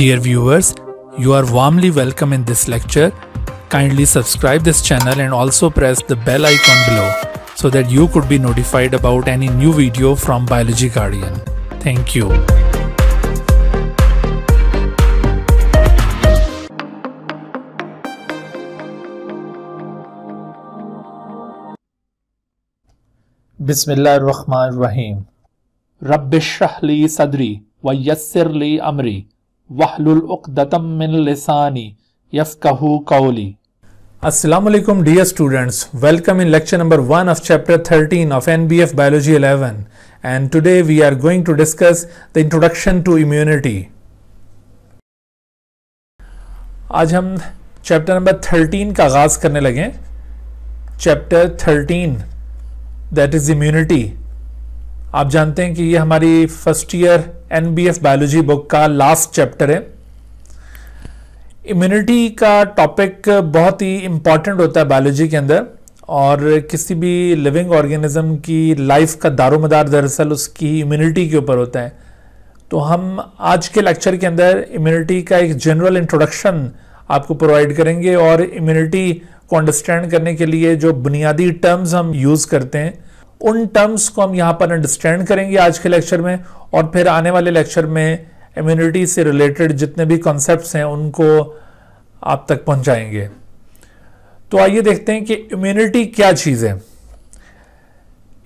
Dear viewers, you are warmly welcome in this lecture. Kindly subscribe this channel and also press the bell icon below so that you could be notified about any new video from Biology Guardian. Thank you. बिसमीम रबशहली सदरी व यसर ली Amri. Introduction to immunity आज हम chapter number thirteen का आगाज करने लगे chapter thirteen that is immunity आप जानते हैं कि ये हमारी first year N B F biology book का लास्ट चैप्टर है इम्यूनिटी का टॉपिक बहुत ही इंपॉर्टेंट होता है बायोलॉजी के अंदर और किसी भी लिविंग ऑर्गेनिज्म की लाइफ का दारोमदार दरअसल उसकी इम्यूनिटी के ऊपर होता है तो हम आज के लेक्चर के अंदर इम्यूनिटी का एक जनरल इंट्रोडक्शन आपको प्रोवाइड करेंगे और इम्यूनिटी को अंडरस्टैंड करने के लिए जो बुनियादी टर्म्स हम यूज़ करते हैं उन टर्म्स को हम यहाँ पर अंडरस्टैंड करेंगे आज के लेक्चर में और फिर आने वाले लेक्चर में इम्यूनिटी से रिलेटेड जितने भी कॉन्सेप्ट हैं उनको आप तक पहुँचाएंगे तो आइए देखते हैं कि इम्यूनिटी क्या चीज़ है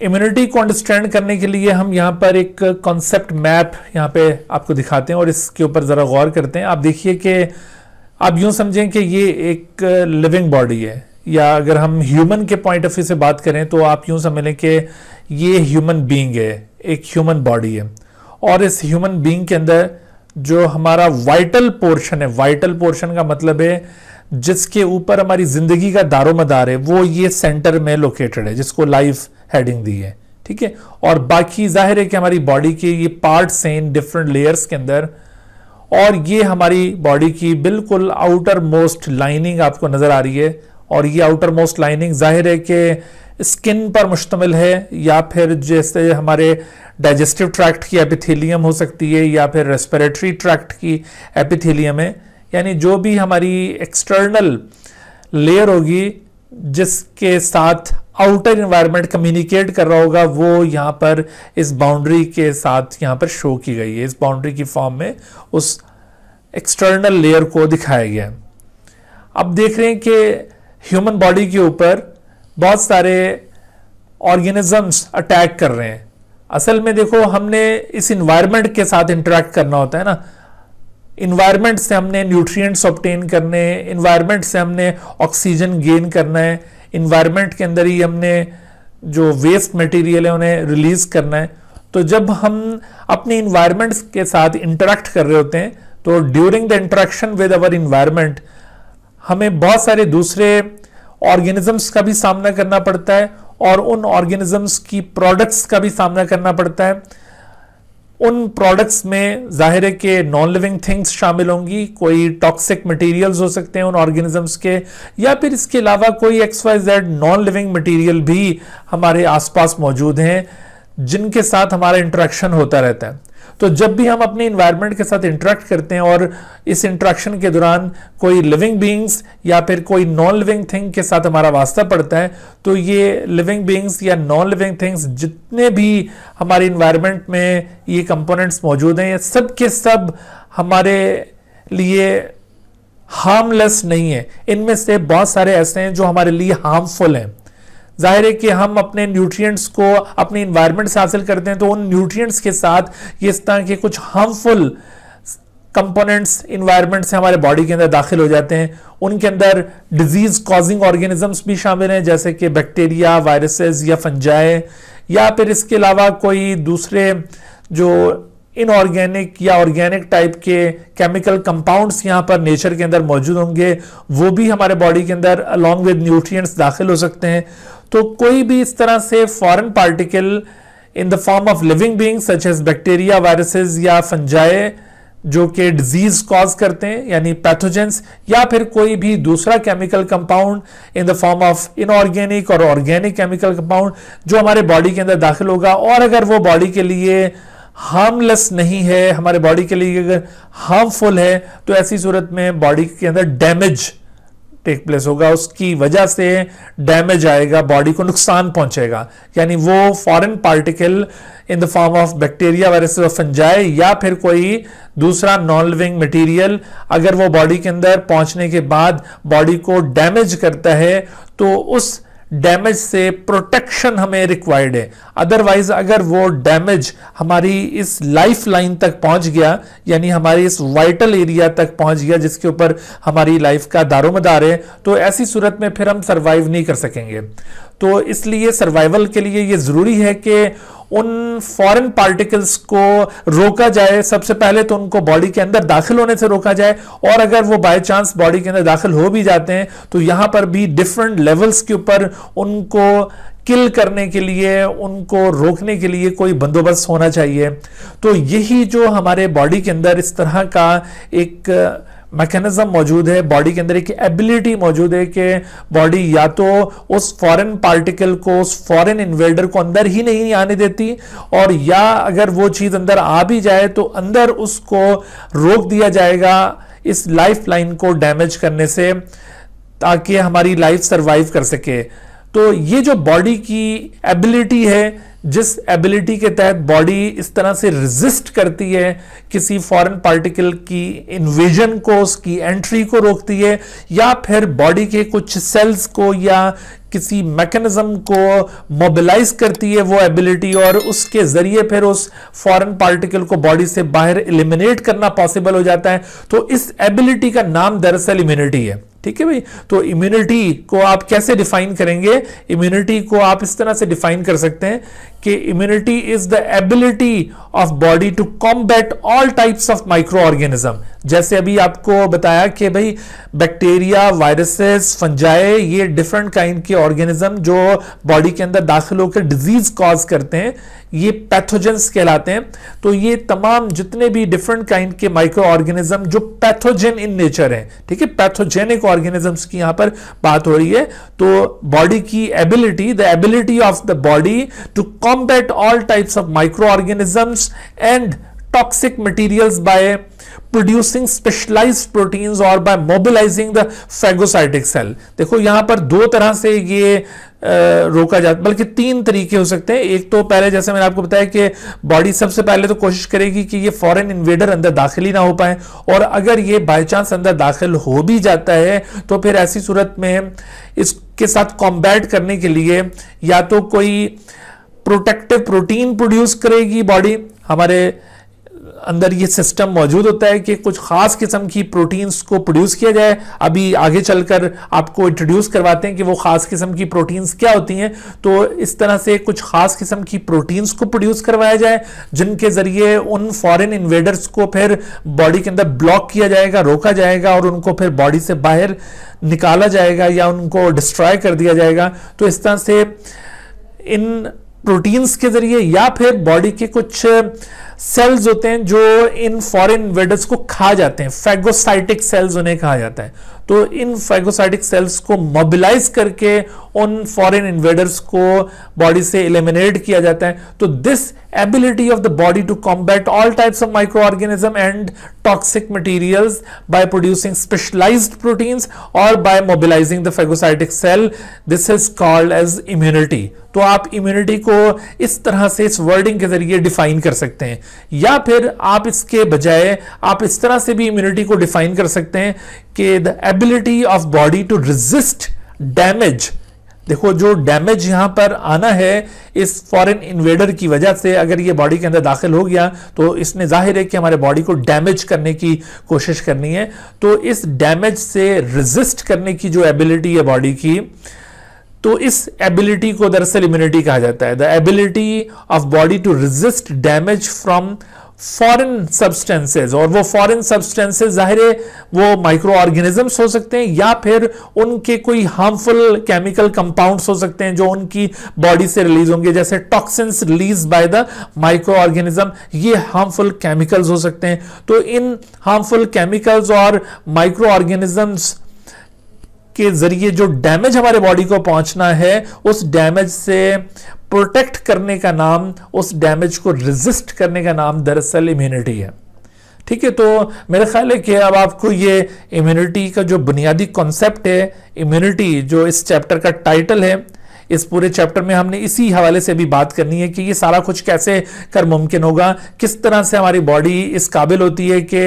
इम्यूनिटी को अंडरस्टैंड करने के लिए हम यहाँ पर एक कॉन्सेप्ट मैप यहाँ पे आपको दिखाते हैं और इसके ऊपर ज़रा गौर करते हैं आप देखिए कि आप यूँ समझें कि ये एक लिविंग बॉडी है या अगर हम ह्यूमन के पॉइंट ऑफ व्यू से बात करें तो आप यूं समझ लें कि ये ह्यूमन बीइंग है एक ह्यूमन बॉडी है और इस ह्यूमन बीइंग के अंदर जो हमारा वाइटल पोर्शन है वाइटल पोर्शन का मतलब है जिसके ऊपर हमारी ज़िंदगी का दारोमदार है वो ये सेंटर में लोकेटेड है जिसको लाइफ हेडिंग दी है ठीक है और बाकी जाहिर है कि हमारी बॉडी के ये पार्ट्स हैं इन डिफरेंट लेयर्स के अंदर और ये हमारी बॉडी की बिल्कुल आउटर मोस्ट लाइनिंग आपको नज़र आ रही है और ये आउटर मोस्ट लाइनिंग जाहिर है कि स्किन पर मुश्तमिल है या फिर जैसे हमारे डाइजेस्टिव ट्रैक्ट की एपिथेलियम हो सकती है या फिर रेस्पिरेटरी ट्रैक्ट की एपिथेलियम है यानी जो भी हमारी एक्सटर्नल लेयर होगी जिसके साथ आउटर इन्वायरमेंट कम्युनिकेट कर रहा होगा वो यहाँ पर इस बाउंड्री के साथ यहाँ पर शो की गई है इस बाउंड्री की फॉर्म में उस एक्सटर्नल लेयर को दिखाया गया अब देख रहे हैं कि ह्यूमन बॉडी के ऊपर बहुत सारे ऑर्गेनिजम्स अटैक कर रहे हैं असल में देखो हमने इस इन्वायरमेंट के साथ इंटरेक्ट करना होता है ना इन्वायरमेंट से हमने न्यूट्रिएंट्स ऑप्टेन करने हैं इन्वायरमेंट से हमने ऑक्सीजन गेन करना है इन्वायरमेंट के अंदर ही हमने जो वेस्ट मटेरियल है उन्हें रिलीज करना है तो जब हम अपने इन्वायरमेंट्स के साथ इंटरेक्ट कर रहे होते हैं तो during the interaction with our environment हमें बहुत सारे दूसरे ऑर्गेनिजम्स का भी सामना करना पड़ता है और उन ऑर्गेनिजम्स की प्रोडक्ट्स का भी सामना करना पड़ता है उन प्रोडक्ट्स में ज़ाहिर है कि नॉन लिविंग थिंग्स शामिल होंगी कोई टॉक्सिक मटेरियल्स हो सकते हैं उन ऑर्गेनिजम्स के या फिर इसके अलावा कोई X Y Z non living material भी हमारे आसपास मौजूद हैं जिनके साथ हमारा इंट्रैक्शन होता रहता है तो जब भी हम अपने इन्वायरमेंट के साथ इंटरेक्ट करते हैं और इस इंट्रैक्शन के दौरान कोई लिविंग बींग्स या फिर कोई नॉन लिविंग थिंग के साथ हमारा वास्ता पड़ता है तो ये लिविंग बींग्स या नॉन लिविंग थिंग्स जितने भी हमारे इन्वायरमेंट में ये कंपोनेंट्स मौजूद हैं ये सब के सब हमारे लिए हार्मलेस नहीं है इनमें से बहुत सारे ऐसे हैं जो हमारे लिए हार्मफुल हैं जाहिर है कि हम अपने न्यूट्रिएंट्स को अपने इन्वायरमेंट से हासिल करते हैं तो उन न्यूट्रिएंट्स के साथ ये इस तरह के कुछ हार्मफुल कंपोनेंट्स इन्वायरमेंट से हमारे बॉडी के अंदर दाखिल हो जाते हैं उनके अंदर डिजीज कॉजिंग ऑर्गेनिजम्स भी शामिल हैं जैसे कि बैक्टीरिया वायरसेस या फंजाए या फिर इसके अलावा कोई दूसरे जो इनऑर्गेनिक या ऑर्गेनिक टाइप के केमिकल कंपाउंड्स यहाँ पर नेचर के अंदर मौजूद होंगे वो भी हमारे बॉडी के अंदर अलॉन्ग विद न्यूट्रिएंट्स दाखिल हो सकते हैं तो कोई भी इस तरह से foreign particle in the form of living being such as bacteria viruses या फंजाए जो कि डिजीज कॉज करते हैं यानी पैथोजेंस या फिर कोई भी दूसरा chemical compound in the form of inorganic और ऑर्गेनिक केमिकल कंपाउंड जो हमारे बॉडी के अंदर दाखिल होगा और अगर वो बॉडी के लिए हार्मलेस नहीं है हमारे बॉडी के लिए अगर हार्मफुल है तो ऐसी सूरत में बॉडी के अंदर डैमेज टेक प्लेस होगा उसकी वजह से डैमेज आएगा बॉडी को नुकसान पहुंचेगा यानी वो foreign particle in the form of bacteria virus और फंजाए या फिर कोई दूसरा नॉन लिविंग मटेरियल अगर वो बॉडी के अंदर पहुंचने के बाद बॉडी को डैमेज करता है तो उस डैमेज से प्रोटेक्शन हमें रिक्वायर्ड है अदरवाइज अगर वो डैमेज हमारी इस लाइफ लाइन तक पहुंच गया यानी हमारी इस वाइटल एरिया तक पहुंच गया जिसके ऊपर हमारी लाइफ का दारोमदार है तो ऐसी सूरत में फिर हम सर्वाइव नहीं कर सकेंगे तो इसलिए सर्वाइवल के लिए ये ज़रूरी है कि उन फॉरेन पार्टिकल्स को रोका जाए सबसे पहले तो उनको बॉडी के अंदर दाखिल होने से रोका जाए और अगर वो बाय चांस बॉडी के अंदर दाखिल हो भी जाते हैं तो यहां पर भी डिफरेंट लेवल्स के ऊपर उनको किल करने के लिए उनको रोकने के लिए कोई बंदोबस्त होना चाहिए तो यही जो हमारे बॉडी के अंदर इस तरह का एक मैकेनिज्म मौजूद है बॉडी के अंदर एक एबिलिटी मौजूद है कि बॉडी या तो उस फॉरेन पार्टिकल को उस फॉरेन इन्वेडर को अंदर ही नहीं आने देती और या अगर वो चीज़ अंदर आ भी जाए तो अंदर उसको रोक दिया जाएगा इस लाइफ लाइन को डैमेज करने से ताकि हमारी लाइफ सर्वाइव कर सके तो ये जो बॉडी की एबिलिटी है जिस एबिलिटी के तहत बॉडी इस तरह से रिजिस्ट करती है किसी फॉरेन पार्टिकल की इन्वेजन को उसकी एंट्री को रोकती है या फिर बॉडी के कुछ सेल्स को या किसी मैकेनिज्म को मोबिलाइज करती है वो एबिलिटी और उसके जरिए फिर उस फॉरेन पार्टिकल को बॉडी से बाहर एलिमिनेट करना पॉसिबल हो जाता है तो इस एबिलिटी का नाम दरअसल इम्यूनिटी है ठीक है भाई तो इम्यूनिटी को आप कैसे डिफाइन करेंगे इम्यूनिटी को आप इस तरह से डिफाइन कर सकते हैं कि immunity is the ability of body to combat all types of micro organism जैसे अभी आपको बताया कि भाई बैक्टीरिया वायरसेस फंजाए ये डिफरेंट काइंड के ऑर्गेनिज्म जो बॉडी के अंदर दाखिल होकर डिजीज कॉज करते हैं ये पैथोजेंस कहलाते हैं तो ये तमाम जितने भी डिफरेंट काइंड के माइक्रो ऑर्गेनिज्म जो पैथोजेन इन नेचर हैं ठीक है पैथोजेनिक ऑर्गेनिजम्स की यहां पर बात हो रही है तो बॉडी की ability the ability of the body to कॉम combat all types of microorganisms and toxic materials by producing specialised proteins और by mobilising the phagocytic cell देखो यहां पर दो तरह से ये रोका जाता बल्कि तीन तरीके हो सकते हैं एक तो पहले जैसे मैंने आपको बताया कि बॉडी सबसे पहले तो कोशिश करेगी कि ये फॉरेन इन्वेडर अंदर दाखिल ही ना हो पाए और अगर ये बाई चांस अंदर दाखिल हो भी जाता है तो फिर ऐसी सूरत में इसके साथ कॉम्बैट करने के लिए या तो कोई प्रोटेक्टिव प्रोटीन प्रोड्यूस करेगी बॉडी हमारे अंदर ये सिस्टम मौजूद होता है कि कुछ खास किस्म की प्रोटीन्स को प्रोड्यूस किया जाए अभी आगे चलकर आपको इंट्रोड्यूस करवाते हैं कि वो खास किस्म की प्रोटीन्स क्या होती हैं तो इस तरह से कुछ खास किस्म की प्रोटीन्स को प्रोड्यूस करवाया जाए जिनके जरिए उन फॉरेन इन्वेडर्स को फिर बॉडी के अंदर ब्लॉक किया जाएगा रोका जाएगा और उनको फिर बॉडी से बाहर निकाला जाएगा या उनको डिस्ट्रॉय कर दिया जाएगा तो इस तरह से इन प्रोटीन्स के जरिए या फिर बॉडी के कुछ सेल्स होते हैं जो इन फॉरेन वेडर्स को खा जाते हैं फेगोसाइटिक सेल्स उन्हें कहा जाता है तो इन फैगोसाइटिक सेल्स को मोबिलाइज करके उन फॉरेन इन्वेडर्स को बॉडी से इलेमिनेट किया जाता है तो this ability of the body to combat all types of micro organism and toxic materials by producing specialised proteins और by mobilising the phagocytic cell this is called as immunity तो आप immunity को इस तरह से इस वर्डिंग के जरिए डिफाइन कर सकते हैं या फिर आप इसके बजाय आप इस तरह से भी इम्यूनिटी को डिफाइन कर सकते हैं कि the ability of body to resist damage देखो जो डैमेज यहां पर आना है इस फॉरेन इन्वेडर की वजह से अगर ये बॉडी के अंदर दाखिल हो गया तो इसने जाहिर है कि हमारे बॉडी को डैमेज करने की कोशिश करनी है तो इस डैमेज से रिजिस्ट करने की जो एबिलिटी है बॉडी की तो इस एबिलिटी को दरअसल इम्यूनिटी कहा जाता है the ability of body to resist damage from foreign substances और वो फॉरेन सब्सटेंसेस जाहिर है वो माइक्रो ऑर्गेनिजम्स हो सकते हैं या फिर उनके कोई हार्मफुल केमिकल कंपाउंड्स हो सकते हैं जो उनकी बॉडी से रिलीज होंगे जैसे toxins release by the micro organism ये हार्मफुल केमिकल्स हो सकते हैं तो इन हार्मफुल केमिकल्स और माइक्रो ऑर्गेनिजम्स के जरिए जो डैमेज हमारे बॉडी को पहुंचना है उस डैमेज से प्रोटेक्ट करने का नाम उस डैमेज को रिजिस्ट करने का नाम दरअसल इम्यूनिटी है ठीक है तो मेरा ख्याल है कि अब आपको ये इम्यूनिटी का जो बुनियादी कॉन्सेप्ट है इम्यूनिटी जो इस चैप्टर का टाइटल है इस पूरे चैप्टर में हमने इसी हवाले से भी बात करनी है कि ये सारा कुछ कैसे कर मुमकिन होगा किस तरह से हमारी बॉडी इस काबिल होती है कि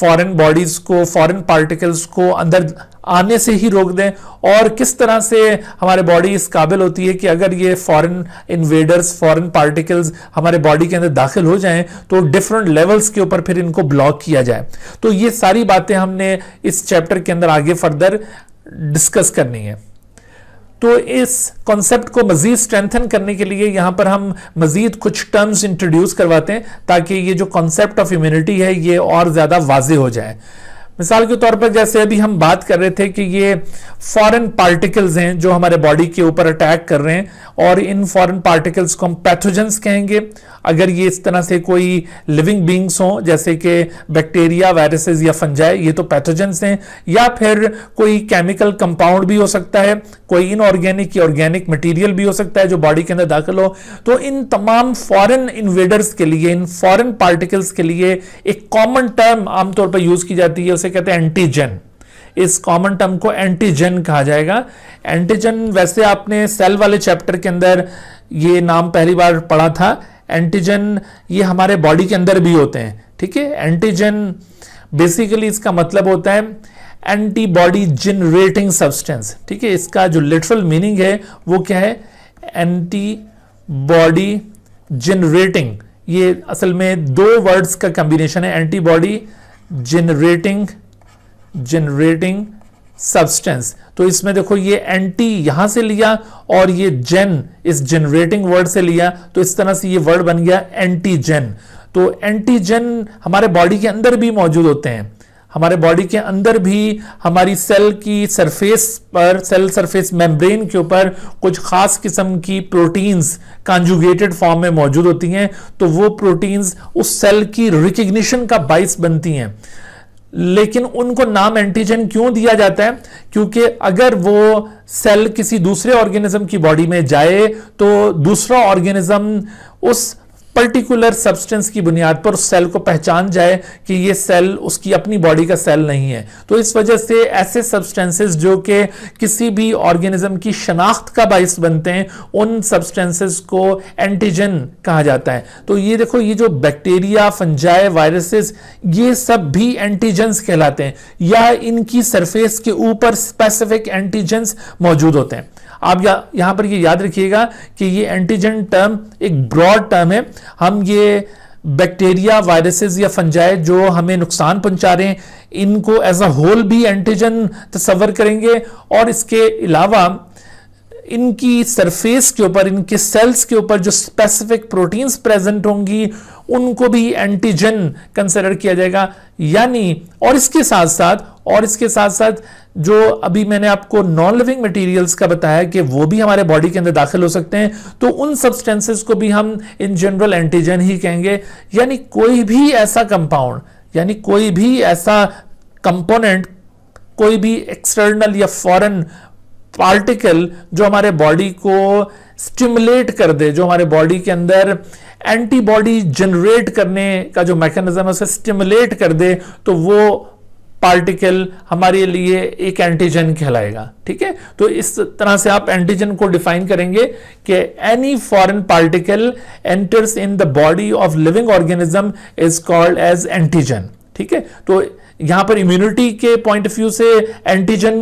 फॉरेन बॉडीज़ को फॉरेन पार्टिकल्स को अंदर आने से ही रोक दें और किस तरह से हमारे बॉडी इस काबिल होती है कि अगर ये फॉरेन इन्वेडर्स फॉरेन पार्टिकल्स हमारे बॉडी के अंदर दाखिल हो जाएं तो डिफरेंट लेवल्स के ऊपर फिर इनको ब्लॉक किया जाए तो ये सारी बातें हमने इस चैप्टर के अंदर आगे फर्दर डिस्कस करनी है तो इस कॉन्सेप्ट को मजीद स्ट्रेंथन करने के लिए यहां पर हम मजीद कुछ टर्म्स इंट्रोड्यूस करवाते हैं ताकि ये जो कॉन्सेप्ट ऑफ इम्यूनिटी है ये और ज़्यादा वाजे हो जाए मिसाल के तौर पर जैसे अभी हम बात कर रहे थे कि ये फॉरेन पार्टिकल्स हैं जो हमारे बॉडी के ऊपर अटैक कर रहे हैं और इन फॉरेन पार्टिकल्स को हम पैथोजेंस कहेंगे अगर ये इस तरह से कोई लिविंग बींग्स हों जैसे कि बैक्टीरिया वायरसेस या फंजाई ये तो पैथोजेंस हैं या फिर कोई केमिकल कंपाउंड भी हो सकता है कोई इनऑर्गेनिक या ऑर्गेनिक मटीरियल भी हो सकता है जो बॉडी के अंदर दाखिल हो तो इन तमाम फॉरन इन्वेडर्स के लिए इन फॉरन पार्टिकल्स के लिए एक कॉमन टर्म आमतौर पर यूज की जाती है उसे कहते हैं एंटीजन इस कॉमन टर्म को एंटीजन कहा जाएगा एंटीजन वैसे आपने सेल वाले चैप्टर के अंदर ये नाम पहली बार पढ़ा था एंटीजन ये हमारे बॉडी के अंदर भी होते हैं ठीक है एंटीजन बेसिकली इसका मतलब होता है एंटीबॉडी जनरेटिंग सब्सटेंस ठीक है इसका जो लिटरल मीनिंग है वो क्या है एंटीबॉडी जनरेटिंग ये असल में दो वर्ड्स का कॉम्बिनेशन है एंटीबॉडी जेनरेटिंग जेनरेटिंग सब्सटेंस तो इसमें देखो ये एंटी यहां से लिया और ये जेन इस जेनरेटिंग वर्ड से लिया तो इस तरह से ये वर्ड बन गया एंटीजेन तो एंटीजेन हमारे बॉडी के अंदर भी मौजूद होते हैं हमारे बॉडी के अंदर भी हमारी सेल की सरफेस पर सेल सरफेस मेम्ब्रेन के ऊपर कुछ खास किस्म की प्रोटीन्स कॉन्जुगेटेड फॉर्म में मौजूद होती हैं तो वो प्रोटीन्स उस सेल की रिकग्निशन का बाइस बनती हैं लेकिन उनको नाम एंटीजन क्यों दिया जाता है क्योंकि अगर वो सेल किसी दूसरे ऑर्गेनिज्म की बॉडी में जाए तो दूसरा ऑर्गेनिज्म उस पर्टिकुलर सब्सटेंस की बुनियाद पर उस सेल को पहचान जाए कि ये सेल उसकी अपनी बॉडी का सेल नहीं है तो इस वजह से ऐसे सब्सटेंसेस जो कि किसी भी ऑर्गेनिज्म की शनाख्त का बायस बनते हैं उन सब्सटेंसेस को एंटीजन कहा जाता है तो ये देखो ये जो बैक्टीरिया फंजाए वायरसेस ये सब भी एंटीजेंस कहलाते हैं या इनकी सरफेस के ऊपर स्पेसिफिक एंटीजेंस मौजूद होते हैं आप या, पर ये याद रखिएगा कि ये एंटीजन टर्म एक ब्रॉड टर्म है हम ये बैक्टीरिया वायरसेस या फंजाई जो हमें नुकसान पहुंचा रहे हैं इनको एज अ होल भी एंटीजन तस्वर करेंगे और इसके अलावा इनकी सरफेस के ऊपर इनके सेल्स के ऊपर जो स्पेसिफिक प्रोटीन्स प्रेजेंट होंगी उनको भी एंटीजन कंसिडर किया जाएगा यानी और इसके साथ साथ और इसके साथ साथ जो अभी मैंने आपको नॉन लिविंग मटेरियल्स का बताया कि वो भी हमारे बॉडी के अंदर दाखिल हो सकते हैं तो उन सब्सटेंसेस को भी हम इन जनरल एंटीजन ही कहेंगे यानी कोई भी ऐसा कंपाउंड यानी कोई भी ऐसा कंपोनेंट कोई भी एक्सटर्नल या फॉरेन पार्टिकल जो हमारे बॉडी को स्टिमुलेट कर दे जो हमारे बॉडी के अंदर एंटीबॉडी जनरेट करने का जो मैकेनिज्म है उसे स्टिमुलेट कर दे तो वो पार्टिकल हमारे लिए एक एंटीजन कहलाएगा ठीक है तो इस तरह से आप एंटीजन को डिफाइन करेंगे कि any foreign particle enters in the body of living organism is called as antigen ठीक है तो यहां पर इम्यूनिटी के पॉइंट ऑफ व्यू से एंटीजन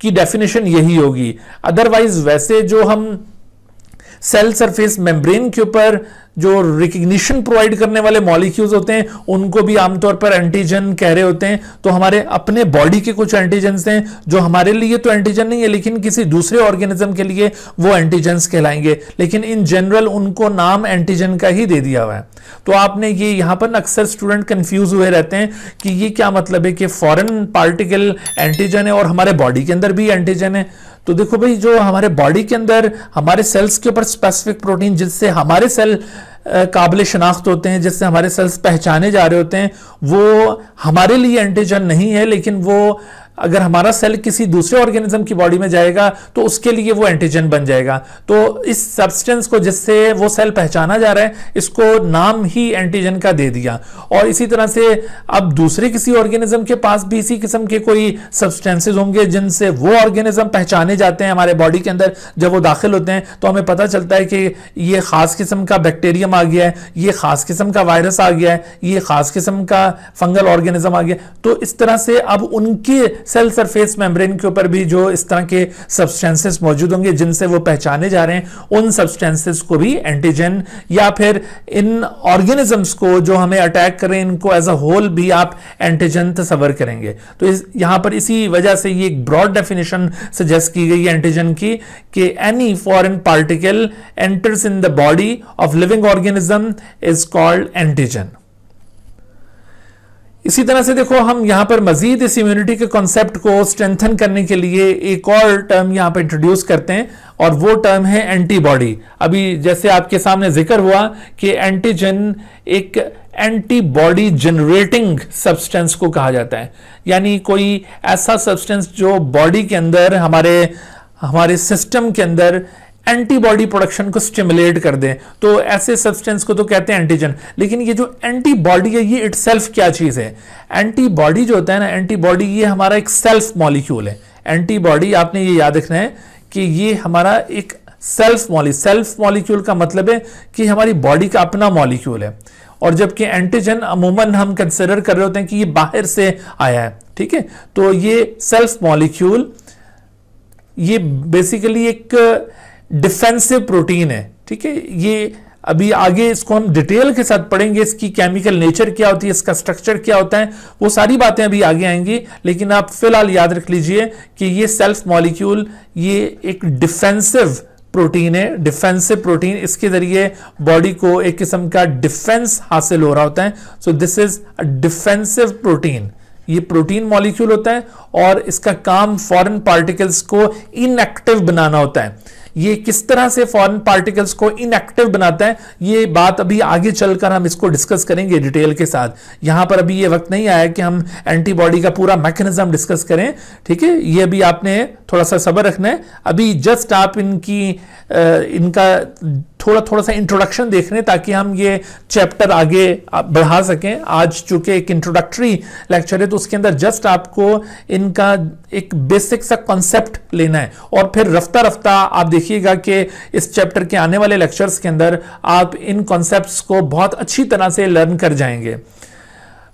की डेफिनेशन यही होगी अदरवाइज वैसे जो हम सेल सरफेस मेम्ब्रेन के ऊपर जो रिकग्निशन प्रोवाइड करने वाले मॉलिक्यूल्स होते हैं उनको भी आमतौर पर एंटीजन कह रहे होते हैं तो हमारे अपने बॉडी के कुछ एंटीजेंस हैं जो हमारे लिए तो एंटीजन नहीं है लेकिन किसी दूसरे ऑर्गेनिज्म के लिए वो एंटीजेंस कहलाएंगे लेकिन इन जनरल उनको नाम एंटीजन का ही दे दिया हुआ है तो आपने ये यहां पर अक्सर स्टूडेंट कंफ्यूज हुए रहते हैं कि ये क्या मतलब है कि फॉरन पार्टिकल एंटीजन है और हमारे बॉडी के अंदर भी एंटीजन है तो देखो भाई जो हमारे बॉडी के अंदर हमारे सेल्स के ऊपर स्पेसिफिक प्रोटीन जिससे हमारे सेल काबिल शनाख्त होते हैं जिससे हमारे सेल्स पहचाने जा रहे होते हैं वो हमारे लिए एंटीजन नहीं है लेकिन वो अगर हमारा सेल किसी दूसरे ऑर्गेनिज्म की बॉडी में जाएगा तो उसके लिए वो एंटीजन बन जाएगा तो इस सब्सटेंस को जिससे वो सेल पहचाना जा रहा है इसको नाम ही एंटीजन का दे दिया और इसी तरह से अब दूसरे किसी ऑर्गेनिज्म के पास भी इसी किस्म के कोई सब्सटेंसेज होंगे जिनसे वो ऑर्गेनिज्म पहचाने जाते हैं हमारे बॉडी के अंदर जब वो दाखिल होते हैं तो हमें पता चलता है कि ये खास किस्म का बैक्टीरियम आ गया है ये खास किस्म का वायरस आ गया है ये खास किस्म का फंगल ऑर्गेनिज्म आ गया तो इस तरह से अब उनके सेल सरफेस मेम्ब्रेन के ऊपर भी जो इस तरह के सब्सटेंसेस मौजूद होंगे जिनसे वो पहचाने जा रहे हैं उन सब्सटेंसेस को भी एंटीजन या फिर इन ऑर्गेनिजम्स को जो हमें अटैक करें इनको एज अ होल भी आप एंटीजन तस्वर करेंगे तो इस यहां पर इसी वजह से ये एक ब्रॉड डेफिनेशन सजेस्ट की गई एंटीजन की कि any foreign particle enters in the body of living organism is called antigen इसी तरह से देखो हम यहां पर मजीद इस इम्यूनिटी के कॉन्सेप्ट को स्ट्रेंथन करने के लिए एक और टर्म यहां पर इंट्रोड्यूस करते हैं और वो टर्म है एंटीबॉडी अभी जैसे आपके सामने जिक्र हुआ कि एंटीजन एक एंटीबॉडी जनरेटिंग सब्सटेंस को कहा जाता है यानी कोई ऐसा सब्सटेंस जो बॉडी के अंदर हमारे हमारे सिस्टम के अंदर एंटीबॉडी प्रोडक्शन को स्टिमुलेट कर दें तो ऐसे सब्सटेंस को तो कहते हैं एंटीजन लेकिन ये जो एंटीबॉडी है ये इट क्या चीज़ है एंटीबॉडी जो होता है ना एंटीबॉडी ये हमारा एक सेल्फ मॉलिक्यूल है एंटीबॉडी आपने ये याद रखना है कि ये हमारा एक सेल्फ मॉलिक सेल्फ मॉलिक्यूल का मतलब है कि हमारी बॉडी का अपना मॉलिक्यूल है और जबकि एंटीजन अमूमन हम कंसिडर कर रहे होते हैं कि ये बाहर से आया है ठीक है तो ये सेल्फ मॉलिक्यूल ये बेसिकली एक डिफेंसिव प्रोटीन है ठीक है ये अभी आगे इसको हम डिटेल के साथ पढ़ेंगे इसकी केमिकल नेचर क्या होती है इसका स्ट्रक्चर क्या होता है वो सारी बातें अभी आगे आएंगी लेकिन आप फिलहाल याद रख लीजिए कि ये सेल्फ मॉलिक्यूल ये एक डिफेंसिव प्रोटीन है डिफेंसिव प्रोटीन इसके जरिए बॉडी को एक किस्म का डिफेंस हासिल हो रहा होता है so this is a defensive protein ये प्रोटीन मॉलिक्यूल होता है और इसका काम फॉरेन पार्टिकल्स को इनएक्टिव बनाना होता है ये किस तरह से फॉरेन पार्टिकल्स को इनएक्टिव बनाता है ये बात अभी आगे चलकर हम इसको डिस्कस करेंगे डिटेल के साथ यहां पर अभी ये वक्त नहीं आया कि हम एंटीबॉडी का पूरा मैकेनिज्म डिस्कस करें ठीक है ये अभी आपने थोड़ा सा सबर रखना है अभी जस्ट आप इनकी आ, इनका थोड़ा थोड़ा सा इंट्रोडक्शन देख रहे हैं ताकि हम ये चैप्टर आगे बढ़ा सकें आज चूंकि एक इंट्रोडक्टरी लेक्चर है तो उसके अंदर जस्ट आपको इनका एक बेसिक सा कॉन्सेप्ट लेना है और फिर रफ्ता रफ्ता आप देखिएगा कि इस चैप्टर के आने वाले लेक्चर्स के अंदर आप इन कॉन्सेप्ट को बहुत अच्छी तरह से लर्न कर जाएंगे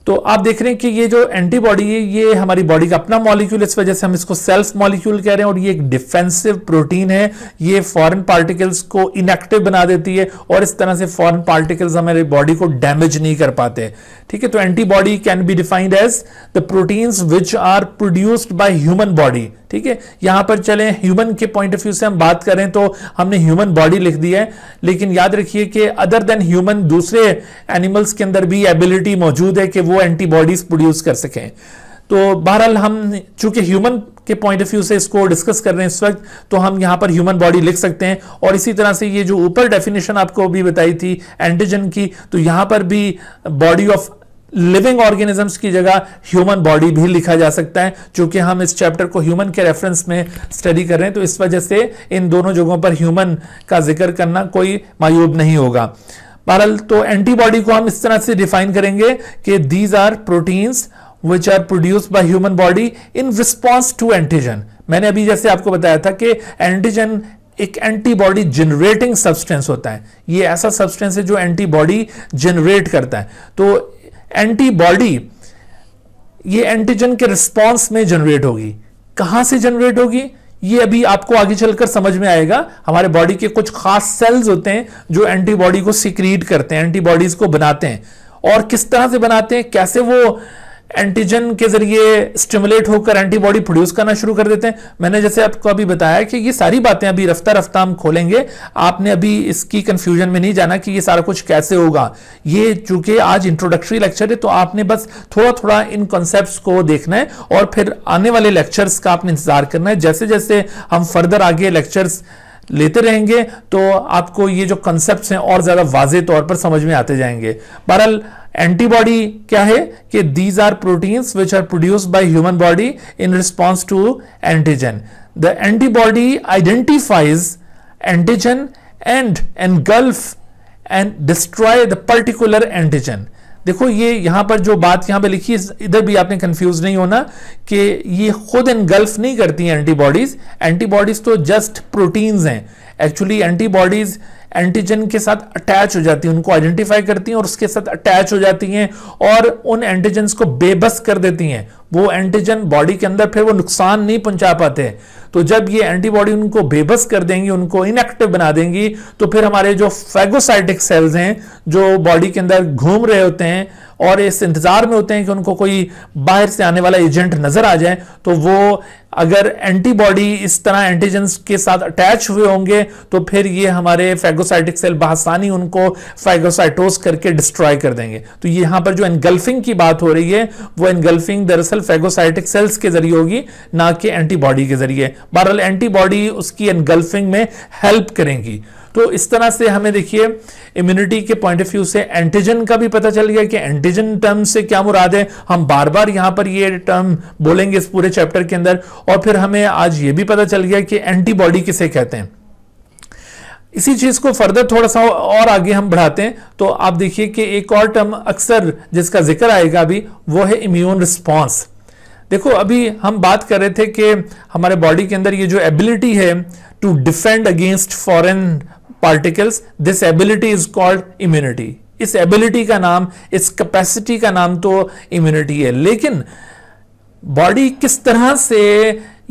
तो आप देख रहे हैं कि ये जो एंटीबॉडी है ये हमारी बॉडी का अपना मॉलिक्यूल इस वजह से हम इसको सेल्फ मॉलिक्यूल कह रहे हैं और ये एक डिफेंसिव प्रोटीन है ये फॉरेन पार्टिकल्स को इनएक्टिव बना देती है और इस तरह से फॉरेन पार्टिकल्स हमारे बॉडी को डैमेज नहीं कर पाते ठीक है तो antibody can be defined as the proteins which are produced by human body ठीक है यहां पर चले ह्यूमन के पॉइंट ऑफ व्यू से हम बात करें तो हमने ह्यूमन बॉडी लिख दी है लेकिन याद रखिए कि अदर देन ह्यूमन दूसरे एनिमल्स के अंदर भी एबिलिटी मौजूद है कि वो एंटीबॉडीज प्रोड्यूस कर सकें तो बहरहाल हम चूंकि ह्यूमन के पॉइंट ऑफ व्यू से इसको डिस्कस कर रहे हैं इस वक्त तो हम यहां पर ह्यूमन बॉडी लिख सकते हैं और इसी तरह से ये जो ऊपर डेफिनेशन आपको भी बताई थी एंटीजन की तो यहां पर भी बॉडी ऑफ लिविंग ऑर्गेनिजम्स की जगह ह्यूमन बॉडी भी लिखा जा सकता है चूंकि हम इस चैप्टर को ह्यूमन के रेफरेंस में स्टडी कर रहे हैं तो इस वजह से इन दोनों जगहों पर ह्यूमन का जिक्र करना कोई मायूब नहीं होगा बहरल तो एंटीबॉडी को हम इस तरह से डिफाइन करेंगे कि these are proteins which are produce by human body in response to antigen मैंने अभी जैसे आपको बताया था कि एंटीजन एक एंटीबॉडी जनरेटिंग सब्सटेंस होता है ये ऐसा सब्सटेंस है जो एंटीबॉडी जनरेट करता है तो एंटीबॉडी ये एंटीजन के रिस्पॉन्स में जनरेट होगी कहां से जनरेट होगी ये अभी आपको आगे चलकर समझ में आएगा हमारे बॉडी के कुछ खास सेल्स होते हैं जो एंटीबॉडी को सिक्रीट करते हैं एंटीबॉडीज को बनाते हैं और किस तरह से बनाते हैं कैसे वो एंटीजन के जरिए स्टिमुलेट होकर एंटीबॉडी प्रोड्यूस करना शुरू कर देते हैं मैंने जैसे आपको अभी बताया कि ये सारी बातें अभी रफ्ता रफ्ता हम खोलेंगे आपने अभी इसकी कंफ्यूजन में नहीं जाना कि ये सारा कुछ कैसे होगा ये चूंकि आज इंट्रोडक्टरी लेक्चर है तो आपने बस थोड़ा थोड़ा इन कॉन्सेप्ट को देखना है और फिर आने वाले लेक्चर्स का आपने इंतजार करना है जैसे जैसे हम फर्दर आगे लेक्चर्स लेते रहेंगे तो आपको ये जो कंसेप्ट हैं और ज़्यादा वाजे तौर पर समझ में आते जाएंगे बहरहाल एंटीबॉडी क्या है कि these are proteins which are produce by human body in response to antigen the antibody identifies antigen and engulf and destroy the particular antigen देखो ये यहां पर जो बात यहां पे लिखी है इधर भी आपने कंफ्यूज नहीं होना कि ये खुद इनगल्फ नहीं करती हैं एंटीबॉडीज़ एंटीबॉडीज़ तो जस्ट प्रोटीन्स हैं एक्चुअली एंटीबॉडीज़ एंटीजन के साथ अटैच हो जाती है उनको आइडेंटिफाई करती हैं और उसके साथ अटैच हो जाती हैं और उन एंटीजन को बेबस कर देती हैं वो एंटीजन बॉडी के अंदर फिर वो नुकसान नहीं पहुंचा पाते तो जब ये एंटीबॉडी उनको बेबस कर देंगी उनको इनएक्टिव बना देंगी तो फिर हमारे जो फैगोसाइटिक सेल्स हैं जो बॉडी के अंदर घूम रहे होते हैं और इस इंतज़ार में होते हैं कि उनको कोई बाहर से आने वाला एजेंट नज़र आ जाए तो वो अगर एंटीबॉडी इस तरह एंटीजेंस के साथ अटैच हुए होंगे तो फिर ये हमारे फैगोसाइटिक सेल बहसानी उनको फैगोसाइटोस करके डिस्ट्रॉय कर देंगे तो यहां पर जो एनगल्फिंग की बात हो रही है वो एनगल्फिंग दरअसल फैगोसाइटिक सेल्स के जरिए होगी ना कि एंटीबॉडी के जरिए बहरहाल एंटीबॉडी उसकी एनगल्फिंग में हेल्प करेंगी तो इस तरह से हमें देखिए इम्यूनिटी के पॉइंट ऑफ व्यू से एंटीजन का भी पता चल गया कि एंटीजन टर्म से क्या मुराद है हम बार बार यहां पर ये टर्म बोलेंगे इस पूरे चैप्टर के अंदर और फिर हमें आज ये भी पता चल गया कि एंटीबॉडी किसे कहते हैं इसी चीज को फर्दर थोड़ा सा और आगे हम बढ़ाते हैं तो आप देखिए कि एक और टर्म अक्सर जिसका जिक्र आएगा अभी वो है इम्यून रिस्पॉन्स देखो अभी हम बात कर रहे थे कि हमारे बॉडी के अंदर ये जो एबिलिटी है to defend against foreign particles this ability is called immunity इस एबिलिटी का नाम इस कैपेसिटी का नाम तो इम्यूनिटी है लेकिन बॉडी किस तरह से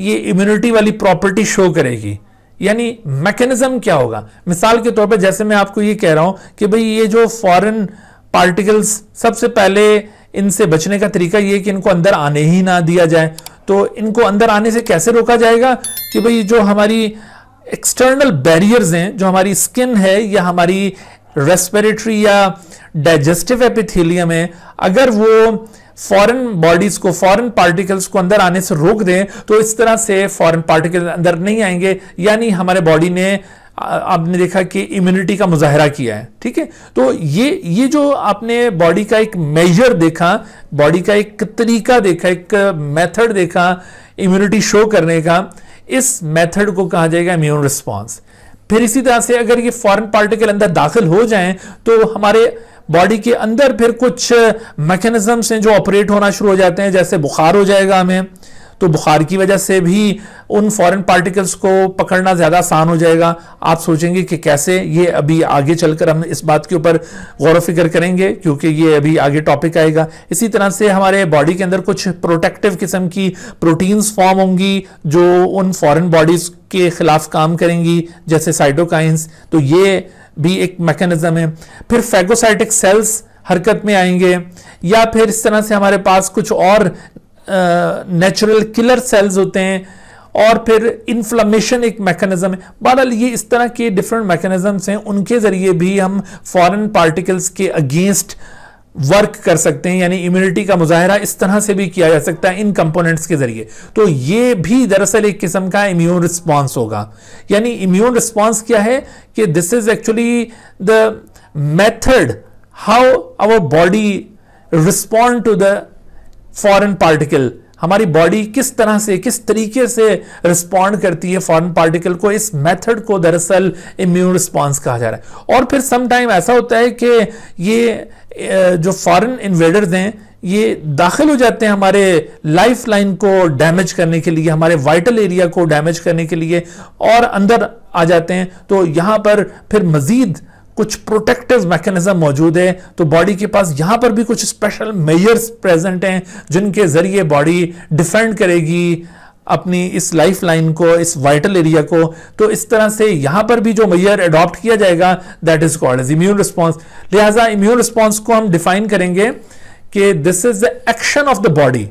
ये इम्यूनिटी वाली प्रॉपर्टी शो करेगी यानी मैकेनिज्म क्या होगा मिसाल के तौर पे जैसे मैं आपको ये कह रहा हूं कि भाई ये जो फॉरेन पार्टिकल्स सबसे पहले इनसे बचने का तरीका ये कि इनको अंदर आने ही ना दिया जाए तो इनको अंदर आने से कैसे रोका जाएगा कि भाई जो हमारी एक्सटर्नल बैरियर्स हैं जो हमारी स्किन है या हमारी रेस्पिरेटरी या डाइजेस्टिव एपिथेलियम है अगर वो फॉरेन बॉडीज को फॉरेन पार्टिकल्स को अंदर आने से रोक दें तो इस तरह से फॉरेन पार्टिकल अंदर नहीं आएंगे यानी हमारे बॉडी ने आपने देखा कि इम्यूनिटी का मुजाहरा किया है ठीक है तो ये ये जो आपने बॉडी का एक मेजर देखा बॉडी का एक तरीका देखा एक मेथड देखा इम्यूनिटी शो करने का इस मेथड को कहा जाएगा इम्यून रिस्पॉन्स फिर इसी तरह से अगर ये फॉरन पार्टिकल अंदर दाखिल हो जाएं तो हमारे बॉडी के अंदर फिर कुछ मैकेनिज्म हैं जो ऑपरेट होना शुरू हो जाते हैं जैसे बुखार हो जाएगा हमें तो बुखार की वजह से भी उन फॉरेन पार्टिकल्स को पकड़ना ज़्यादा आसान हो जाएगा आप सोचेंगे कि कैसे ये अभी आगे चलकर हम इस बात के ऊपर गौर फिक्र करेंगे क्योंकि ये अभी आगे टॉपिक आएगा इसी तरह से हमारे बॉडी के अंदर कुछ प्रोटेक्टिव किस्म की प्रोटीन्स फॉर्म होंगी जो उन फॉरन बॉडीज़ के खिलाफ काम करेंगी जैसे साइटोकाइंस तो ये भी एक मैकेनिज्म है फिर फैगोसाइटिक सेल्स हरकत में आएंगे या फिर इस तरह से हमारे पास कुछ और नेचुरल किलर सेल्स होते हैं और फिर इन्फ्लामेशन एक मैकेनिज्म है बहरहाल ये इस तरह के डिफरेंट मैकेनिज्म्स हैं उनके ज़रिए भी हम फॉरेन पार्टिकल्स के अगेंस्ट वर्क कर सकते हैं यानी इम्यूनिटी का मुजाहरा इस तरह से भी किया जा सकता है इन कंपोनेंट्स के जरिए तो ये भी दरअसल एक किस्म का इम्यून रिस्पॉन्स होगा यानी इम्यून रिस्पॉन्स क्या है कि this is actually the method how our body respond to the foreign particle हमारी बॉडी किस तरह से किस तरीके से रिस्पॉन्ड करती है फॉरेन पार्टिकल को इस मेथड को दरअसल इम्यून रिस्पॉन्स कहा जा रहा है और फिर टाइम ऐसा होता है कि ये जो फॉरेन इन्वेडर्स हैं ये दाखिल हो जाते हैं हमारे लाइफ लाइन को डैमेज करने के लिए हमारे वाइटल एरिया को डैमेज करने के लिए और अंदर आ जाते हैं तो यहाँ पर फिर मज़ीद कुछ प्रोटेक्टिव मैकेनिज्म मौजूद है तो बॉडी के पास यहां पर भी कुछ स्पेशल मेजर्स प्रेजेंट हैं जिनके जरिए बॉडी डिफेंड करेगी अपनी इस लाइफ लाइन को इस वाइटल एरिया को तो इस तरह से यहां पर भी जो मैयर अडॉप्ट किया जाएगा that is called as immune response लिहाजा इम्यून रिस्पॉन्स को हम डिफाइन करेंगे कि this is the action of the body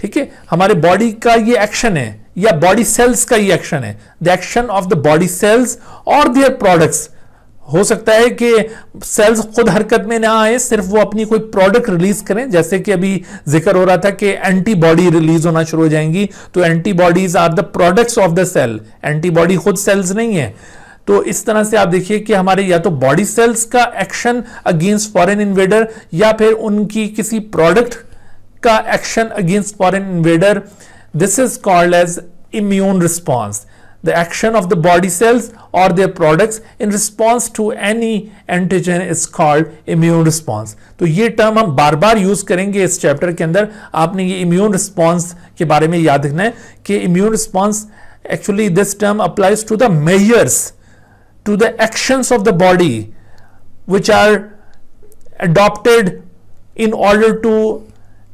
ठीक है हमारे बॉडी का ये एक्शन है या बॉडी सेल्स का ये एक्शन है the action of the body cells और दियर प्रोडक्ट्स हो सकता है कि सेल्स खुद हरकत में ना आए सिर्फ वो अपनी कोई प्रोडक्ट रिलीज करें जैसे कि अभी जिक्र हो रहा था कि एंटीबॉडी रिलीज होना शुरू हो जाएंगी तो antibodies are the products of the cell antibody खुद सेल्स नहीं है तो इस तरह से आप देखिए कि हमारे या तो बॉडी सेल्स का एक्शन अगेंस्ट फॉरन इन्वेडर या फिर उनकी किसी प्रोडक्ट का action against foreign invader this is called as immune response the action of the body cells or their products in response to any antigen is called immune response. तो ये term हम बार बार use करेंगे इस chapter के अंदर आपने ये immune response के बारे में याद रखना है कि immune response actually this term applies to the measures to the actions of the body which are adopted in order to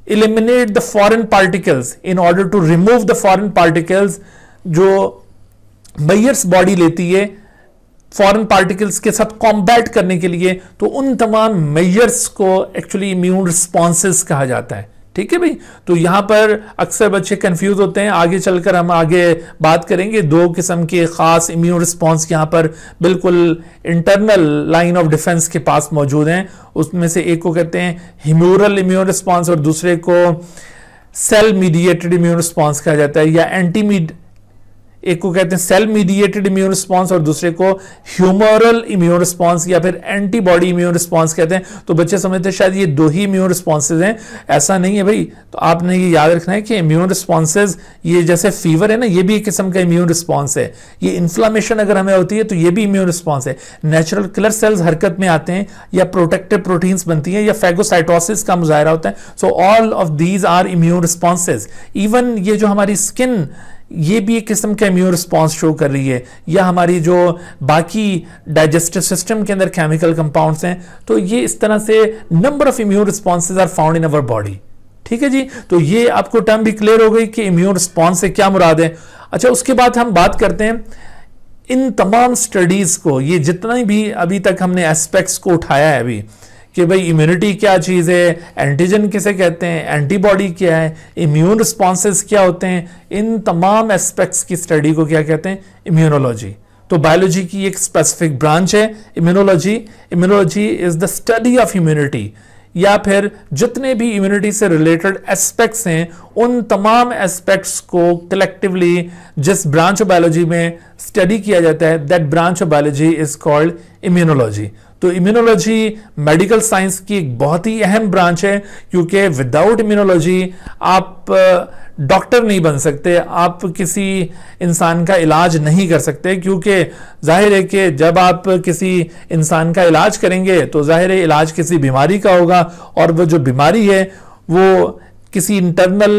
eliminate the foreign particles in order to remove the foreign particles जो बैयर्स body लेती है foreign particles के साथ combat करने के लिए तो उन तमाम मैयर्स को एक्चुअली इम्यून रिस्पॉन्स कहा जाता है ठीक है भाई तो यहां पर अक्सर बच्चे कंफ्यूज होते हैं आगे चलकर हम आगे बात करेंगे दो किस्म के ख़ास इम्यून रिस्पॉन्स यहाँ पर बिल्कुल इंटरनल लाइन ऑफ डिफेंस के पास मौजूद हैं उसमें से एक को कहते हैं हिम्यूरल इम्यून रिस्पॉन्स और दूसरे को सेल मीडिएटेड इम्यून रिस्पॉन्स कहा जाता है या एंटी एक को कहते हैं सेल मीडिएटेड इम्यून रिस्पॉन्स और दूसरे को ह्यूमरल इम्यून रिस्पॉन्स या फिर एंटीबॉडी इम्यून रिस्पॉन्स कहते हैं तो बच्चे समझते हैं शायद ये दो ही इम्यून रिस्पॉन्सेज हैं ऐसा नहीं है भाई तो आपने ये याद रखना है कि इम्यून रिस्पॉन्सेज ये जैसे फीवर है ना ये भी एक किस्म का इम्यून रिस्पॉन्स है ये इन्फ्लामेशन अगर हमें होती है तो ये भी इम्यून रिस्पॉन्स है नेचुरल किलर सेल्स हरकत में आते हैं या प्रोटेक्टिव प्रोटीन्स बनती हैं या फैगोसाइटोसिस का मुजाहरा होता है so all of these are immune responses even ये जो हमारी स्किन ये भी एक किस्म का इम्यून रिस्पॉन्स शो कर रही है या हमारी जो बाकी डाइजेस्टिव सिस्टम के अंदर केमिकल कंपाउंड्स हैं तो ये इस तरह से number of immune responses are found in our body ठीक है जी तो ये आपको टर्म भी क्लियर हो गई कि इम्यून रिस्पॉन्स से क्या मुराद है अच्छा उसके बाद हम बात करते हैं इन तमाम स्टडीज़ को ये जितना भी अभी तक हमने एस्पेक्ट्स को उठाया है अभी कि भाई इम्यूनिटी क्या चीज़ है एंटीजन किसे कहते हैं एंटीबॉडी क्या है इम्यून रिस्पॉन्सेज क्या होते हैं इन तमाम एस्पेक्ट्स की स्टडी को क्या कहते हैं इम्यूनोलॉजी तो बायोलॉजी की एक स्पेसिफिक ब्रांच है immunology immunology is the study of immunity या फिर जितने भी इम्यूनिटी से रिलेटेड एस्पेक्ट्स हैं उन तमाम एस्पेक्ट्स को कलेक्टिवली जिस ब्रांच ऑफ बायोलॉजी में स्टडी किया जाता है that branch of biology is called immunology तो इम्यूनोलॉजी मेडिकल साइंस की एक बहुत ही अहम ब्रांच है क्योंकि विदाउट इम्यूनोलॉजी आप डॉक्टर नहीं बन सकते आप किसी इंसान का इलाज नहीं कर सकते क्योंकि जाहिर है कि जब आप किसी इंसान का इलाज करेंगे तो जाहिर है इलाज किसी बीमारी का होगा और वह जो बीमारी है वो किसी इंटरनल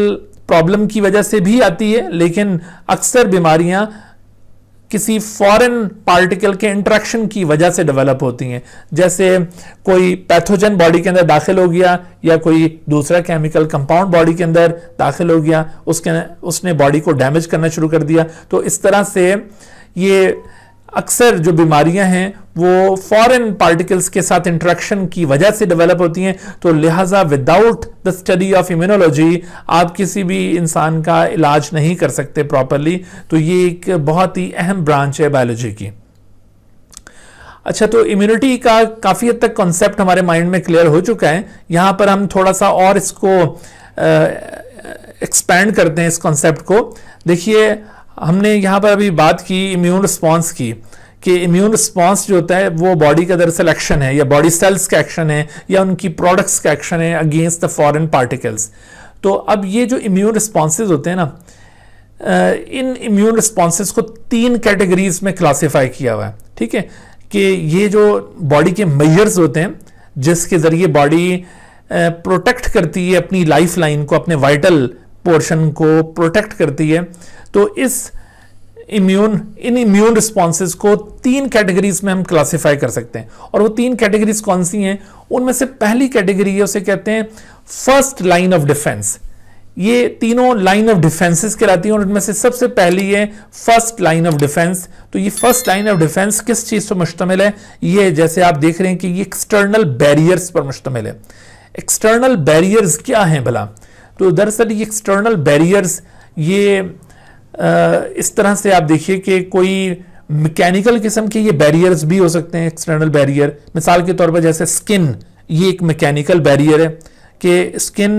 प्रॉब्लम की वजह से भी आती है लेकिन अक्सर बीमारियां किसी फॉरेन पार्टिकल के इंट्रैक्शन की वजह से डेवलप होती हैं जैसे कोई पैथोजन बॉडी के अंदर दाखिल हो गया या कोई दूसरा केमिकल कंपाउंड बॉडी के अंदर दाखिल हो गया उसके उसने बॉडी को डैमेज करना शुरू कर दिया तो इस तरह से ये अक्सर जो बीमारियां हैं वो फॉरेन पार्टिकल्स के साथ इंट्रैक्शन की वजह से डेवलप होती हैं तो लिहाजा without the study of immunology आप किसी भी इंसान का इलाज नहीं कर सकते प्रॉपरली तो ये एक बहुत ही अहम ब्रांच है बायोलॉजी की अच्छा तो इम्यूनिटी का काफ़ी हद तक कॉन्सेप्ट हमारे माइंड में क्लियर हो चुका है यहाँ पर हम थोड़ा सा और इसको एक्सपेंड करते हैं इस कॉन्सेप्ट को देखिए हमने यहाँ पर अभी बात की इम्यून रिस्पॉन्स की कि इम्यून रिस्पॉन्स जो होता है वो बॉडी का दरअसल एक्शन है या बॉडी सेल्स का एक्शन है या उनकी प्रोडक्ट्स का एक्शन है अगेंस्ट द फॉरन पार्टिकल्स तो अब ये जो इम्यून रिस्पॉन्सेज होते हैं ना इन इम्यून रिस्पॉन्सेज को तीन कैटेगरीज में क्लासीफाई किया हुआ है ठीक है कि ये जो बॉडी के मेजर्स होते हैं जिसके ज़रिए बॉडी प्रोटेक्ट करती है अपनी लाइफ लाइन को अपने वाइटल पोर्शन को प्रोटेक्ट करती है तो इस इम्यून इन इम्यून रिस्पॉन्सेज को तीन कैटेगरीज में हम क्लासिफाई कर सकते हैं और वो तीन कैटेगरीज कौन सी हैं उनमें से पहली कैटेगरी है उसे कहते हैं फर्स्ट लाइन ऑफ डिफेंस ये तीनों लाइन ऑफ डिफेंसेस कहलाती हैं और उनमें से सबसे पहली है फर्स्ट लाइन ऑफ डिफेंस तो ये फर्स्ट लाइन ऑफ डिफेंस किस चीज़ पर मुश्तमिल है ये जैसे आप देख रहे हैं कि ये एक्सटर्नल बैरियर्स पर मुश्तमिल है एक्सटर्नल बैरियर्स क्या हैं भला तो दरअसल ये एक्सटर्नल बैरियर्स ये आ, इस तरह से आप देखिए कि कोई मैकेनिकल किस्म के ये बैरियर्स भी हो सकते हैं एक्सटर्नल बैरियर मिसाल के तौर पर जैसे स्किन ये एक मैकेनिकल बैरियर है कि स्किन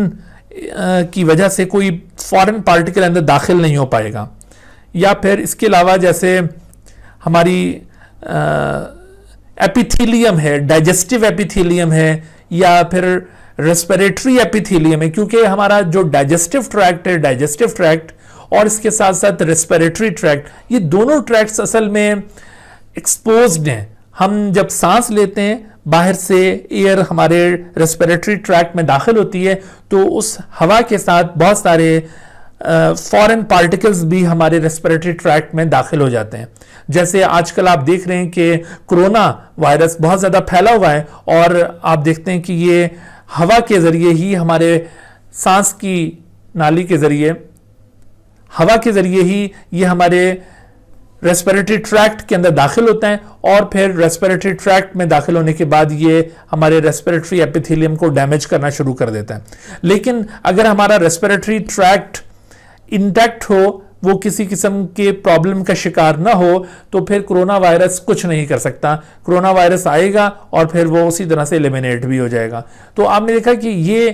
की वजह से कोई फॉरेन पार्टिकल अंदर दाखिल नहीं हो पाएगा या फिर इसके अलावा जैसे हमारी एपिथीलियम है डाइजेस्टिव एपिथीलियम है या फिर रेस्पिरेटरी एपिथीलियम है क्योंकि हमारा जो डाइजेस्टिव ट्रैक्ट है डाइजेस्टिव ट्रैक्ट और इसके साथ साथ रेस्पिरेटरी ट्रैक्ट ये दोनों ट्रैक्ट्स असल में एक्सपोज हैं हम जब सांस लेते हैं बाहर से एयर हमारे रेस्पिरेटरी ट्रैक्ट में दाखिल होती है तो उस हवा के साथ बहुत सारे फॉरेन पार्टिकल्स भी हमारे रेस्पिरेटरी ट्रैक्ट में दाखिल हो जाते हैं जैसे आजकल आप देख रहे हैं कि कोरोना वायरस बहुत ज़्यादा फैला हुआ है और आप देखते हैं कि ये हवा के ज़रिए ही हमारे सांस की नाली के ज़रिए हवा के ज़रिए ही ये हमारे रेस्पिरेटरी ट्रैक्ट के अंदर दाखिल होते हैं और फिर रेस्पिरेटरी ट्रैक्ट में दाखिल होने के बाद ये हमारे रेस्पिरेटरी एपिथेलियम को डैमेज करना शुरू कर देता है लेकिन अगर हमारा रेस्पिरेटरी ट्रैक्ट इंटैक्ट हो वो किसी किस्म के प्रॉब्लम का शिकार ना हो तो फिर कोरोना वायरस कुछ नहीं कर सकता कोरोना वायरस आएगा और फिर वो उसी तरह से एलिमिनेट भी हो जाएगा तो आपने देखा कि ये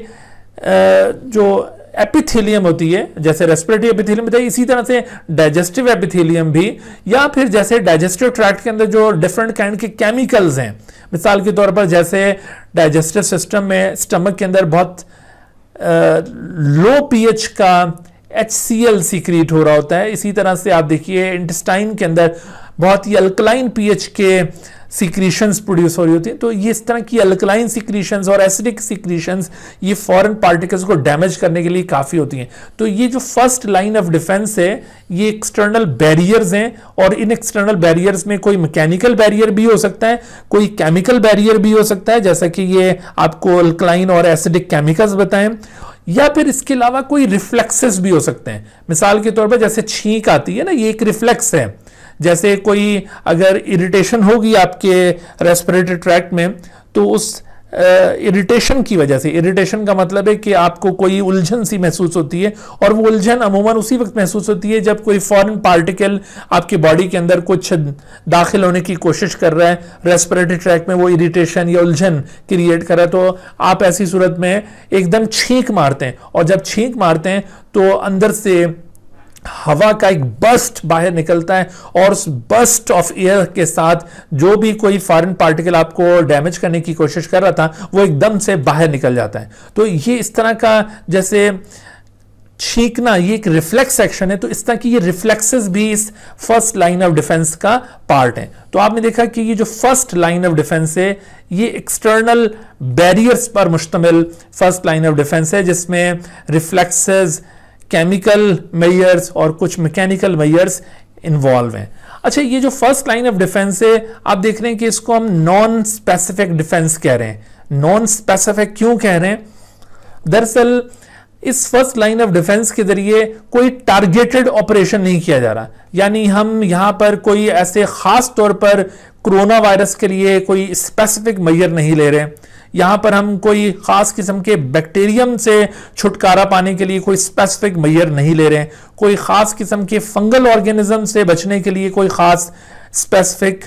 जो एपिथेलियम होती है जैसे रेस्पिरेटरी एपिथेलियम होता है इसी तरह से डाइजेस्टिव एपिथेलियम भी या फिर जैसे डाइजेस्टिव ट्रैक्ट के अंदर जो डिफरेंट काइंड के केमिकल्स हैं मिसाल के तौर पर जैसे डाइजेस्टिव सिस्टम में स्टमक के अंदर बहुत लो पीएच का एच सी एल सीक्रेट हो रहा होता है इसी तरह से आप देखिए इंटेस्टाइन के अंदर बहुत ही अल्कलाइन पी एच के सिक्रीशंस प्रोड्यूस हो रही होती है तो ये इस तरह की अल्कलाइन सिक्रीशंस और एसिडिक सिक्रीशंस ये फॉरन पार्टिकल्स को डैमेज करने के लिए काफ़ी होती हैं तो ये जो फर्स्ट लाइन ऑफ डिफेंस है ये एक्सटर्नल बैरियर्स हैं और इन एक्सटर्नल बैरियर्स में कोई मैकेनिकल बैरियर भी हो सकता है कोई केमिकल बैरियर भी हो सकता है जैसा कि ये आपको अल्कलाइन और एसिडिक केमिकल्स बताएं या फिर इसके अलावा कोई रिफ्लेक्सेस भी हो सकते हैं मिसाल के तौर पर जैसे छींक आती है ना ये एक रिफ्लेक्स है जैसे कोई अगर इरिटेशन होगी आपके रेस्पिरेटरी ट्रैक्ट में तो उस इरिटेशन की वजह से इरिटेशन का मतलब है कि आपको कोई उलझन सी महसूस होती है और वो उलझन अमूमन उसी वक्त महसूस होती है जब कोई फॉरेन पार्टिकल आपकी बॉडी के अंदर कुछ दाखिल होने की कोशिश कर रहा है रेस्परेटरी ट्रैक में वो इरिटेशन या उलझन क्रिएट कर रहा है तो आप ऐसी सूरत में एकदम छींक मारते हैं और जब छींक मारते हैं तो अंदर से हवा का एक बस्ट बाहर निकलता है और उस बस्ट ऑफ एयर के साथ जो भी कोई फॉरेन पार्टिकल आपको डैमेज करने की कोशिश कर रहा था वो एकदम से बाहर निकल जाता है तो ये इस तरह का जैसे छींकना ये एक रिफ्लेक्स एक्शन है तो इस तरह की ये रिफ्लेक्सेस भी इस फर्स्ट लाइन ऑफ डिफेंस का पार्ट है तो आपने देखा कि ये जो फर्स्ट लाइन ऑफ डिफेंस है ये एक्सटर्नल बैरियर्स पर मुश्तमिल फर्स्ट लाइन ऑफ डिफेंस है जिसमें रिफ्लेक्सेस केमिकल मैयर्स और कुछ मैकेनिकल मेयर्स इन्वॉल्व हैं अच्छा ये जो फर्स्ट लाइन ऑफ डिफेंस है आप देख रहे हैं कि इसको हम नॉन स्पेसिफिक डिफेंस कह रहे हैं नॉन स्पेसिफिक क्यों कह रहे हैं दरअसल इस फर्स्ट लाइन ऑफ डिफेंस के जरिए कोई टारगेटेड ऑपरेशन नहीं किया जा रहा यानी हम यहां पर कोई ऐसे खास तौर पर कोरोना वायरस के लिए कोई स्पेसिफिक मैयर नहीं ले रहे यहां पर हम कोई ख़ास किस्म के बैक्टीरियम से छुटकारा पाने के लिए कोई स्पेसिफिक मैयर नहीं ले रहे हैं कोई ख़ास किस्म के फंगल ऑर्गेनिज्म से बचने के लिए कोई ख़ास स्पेसिफिक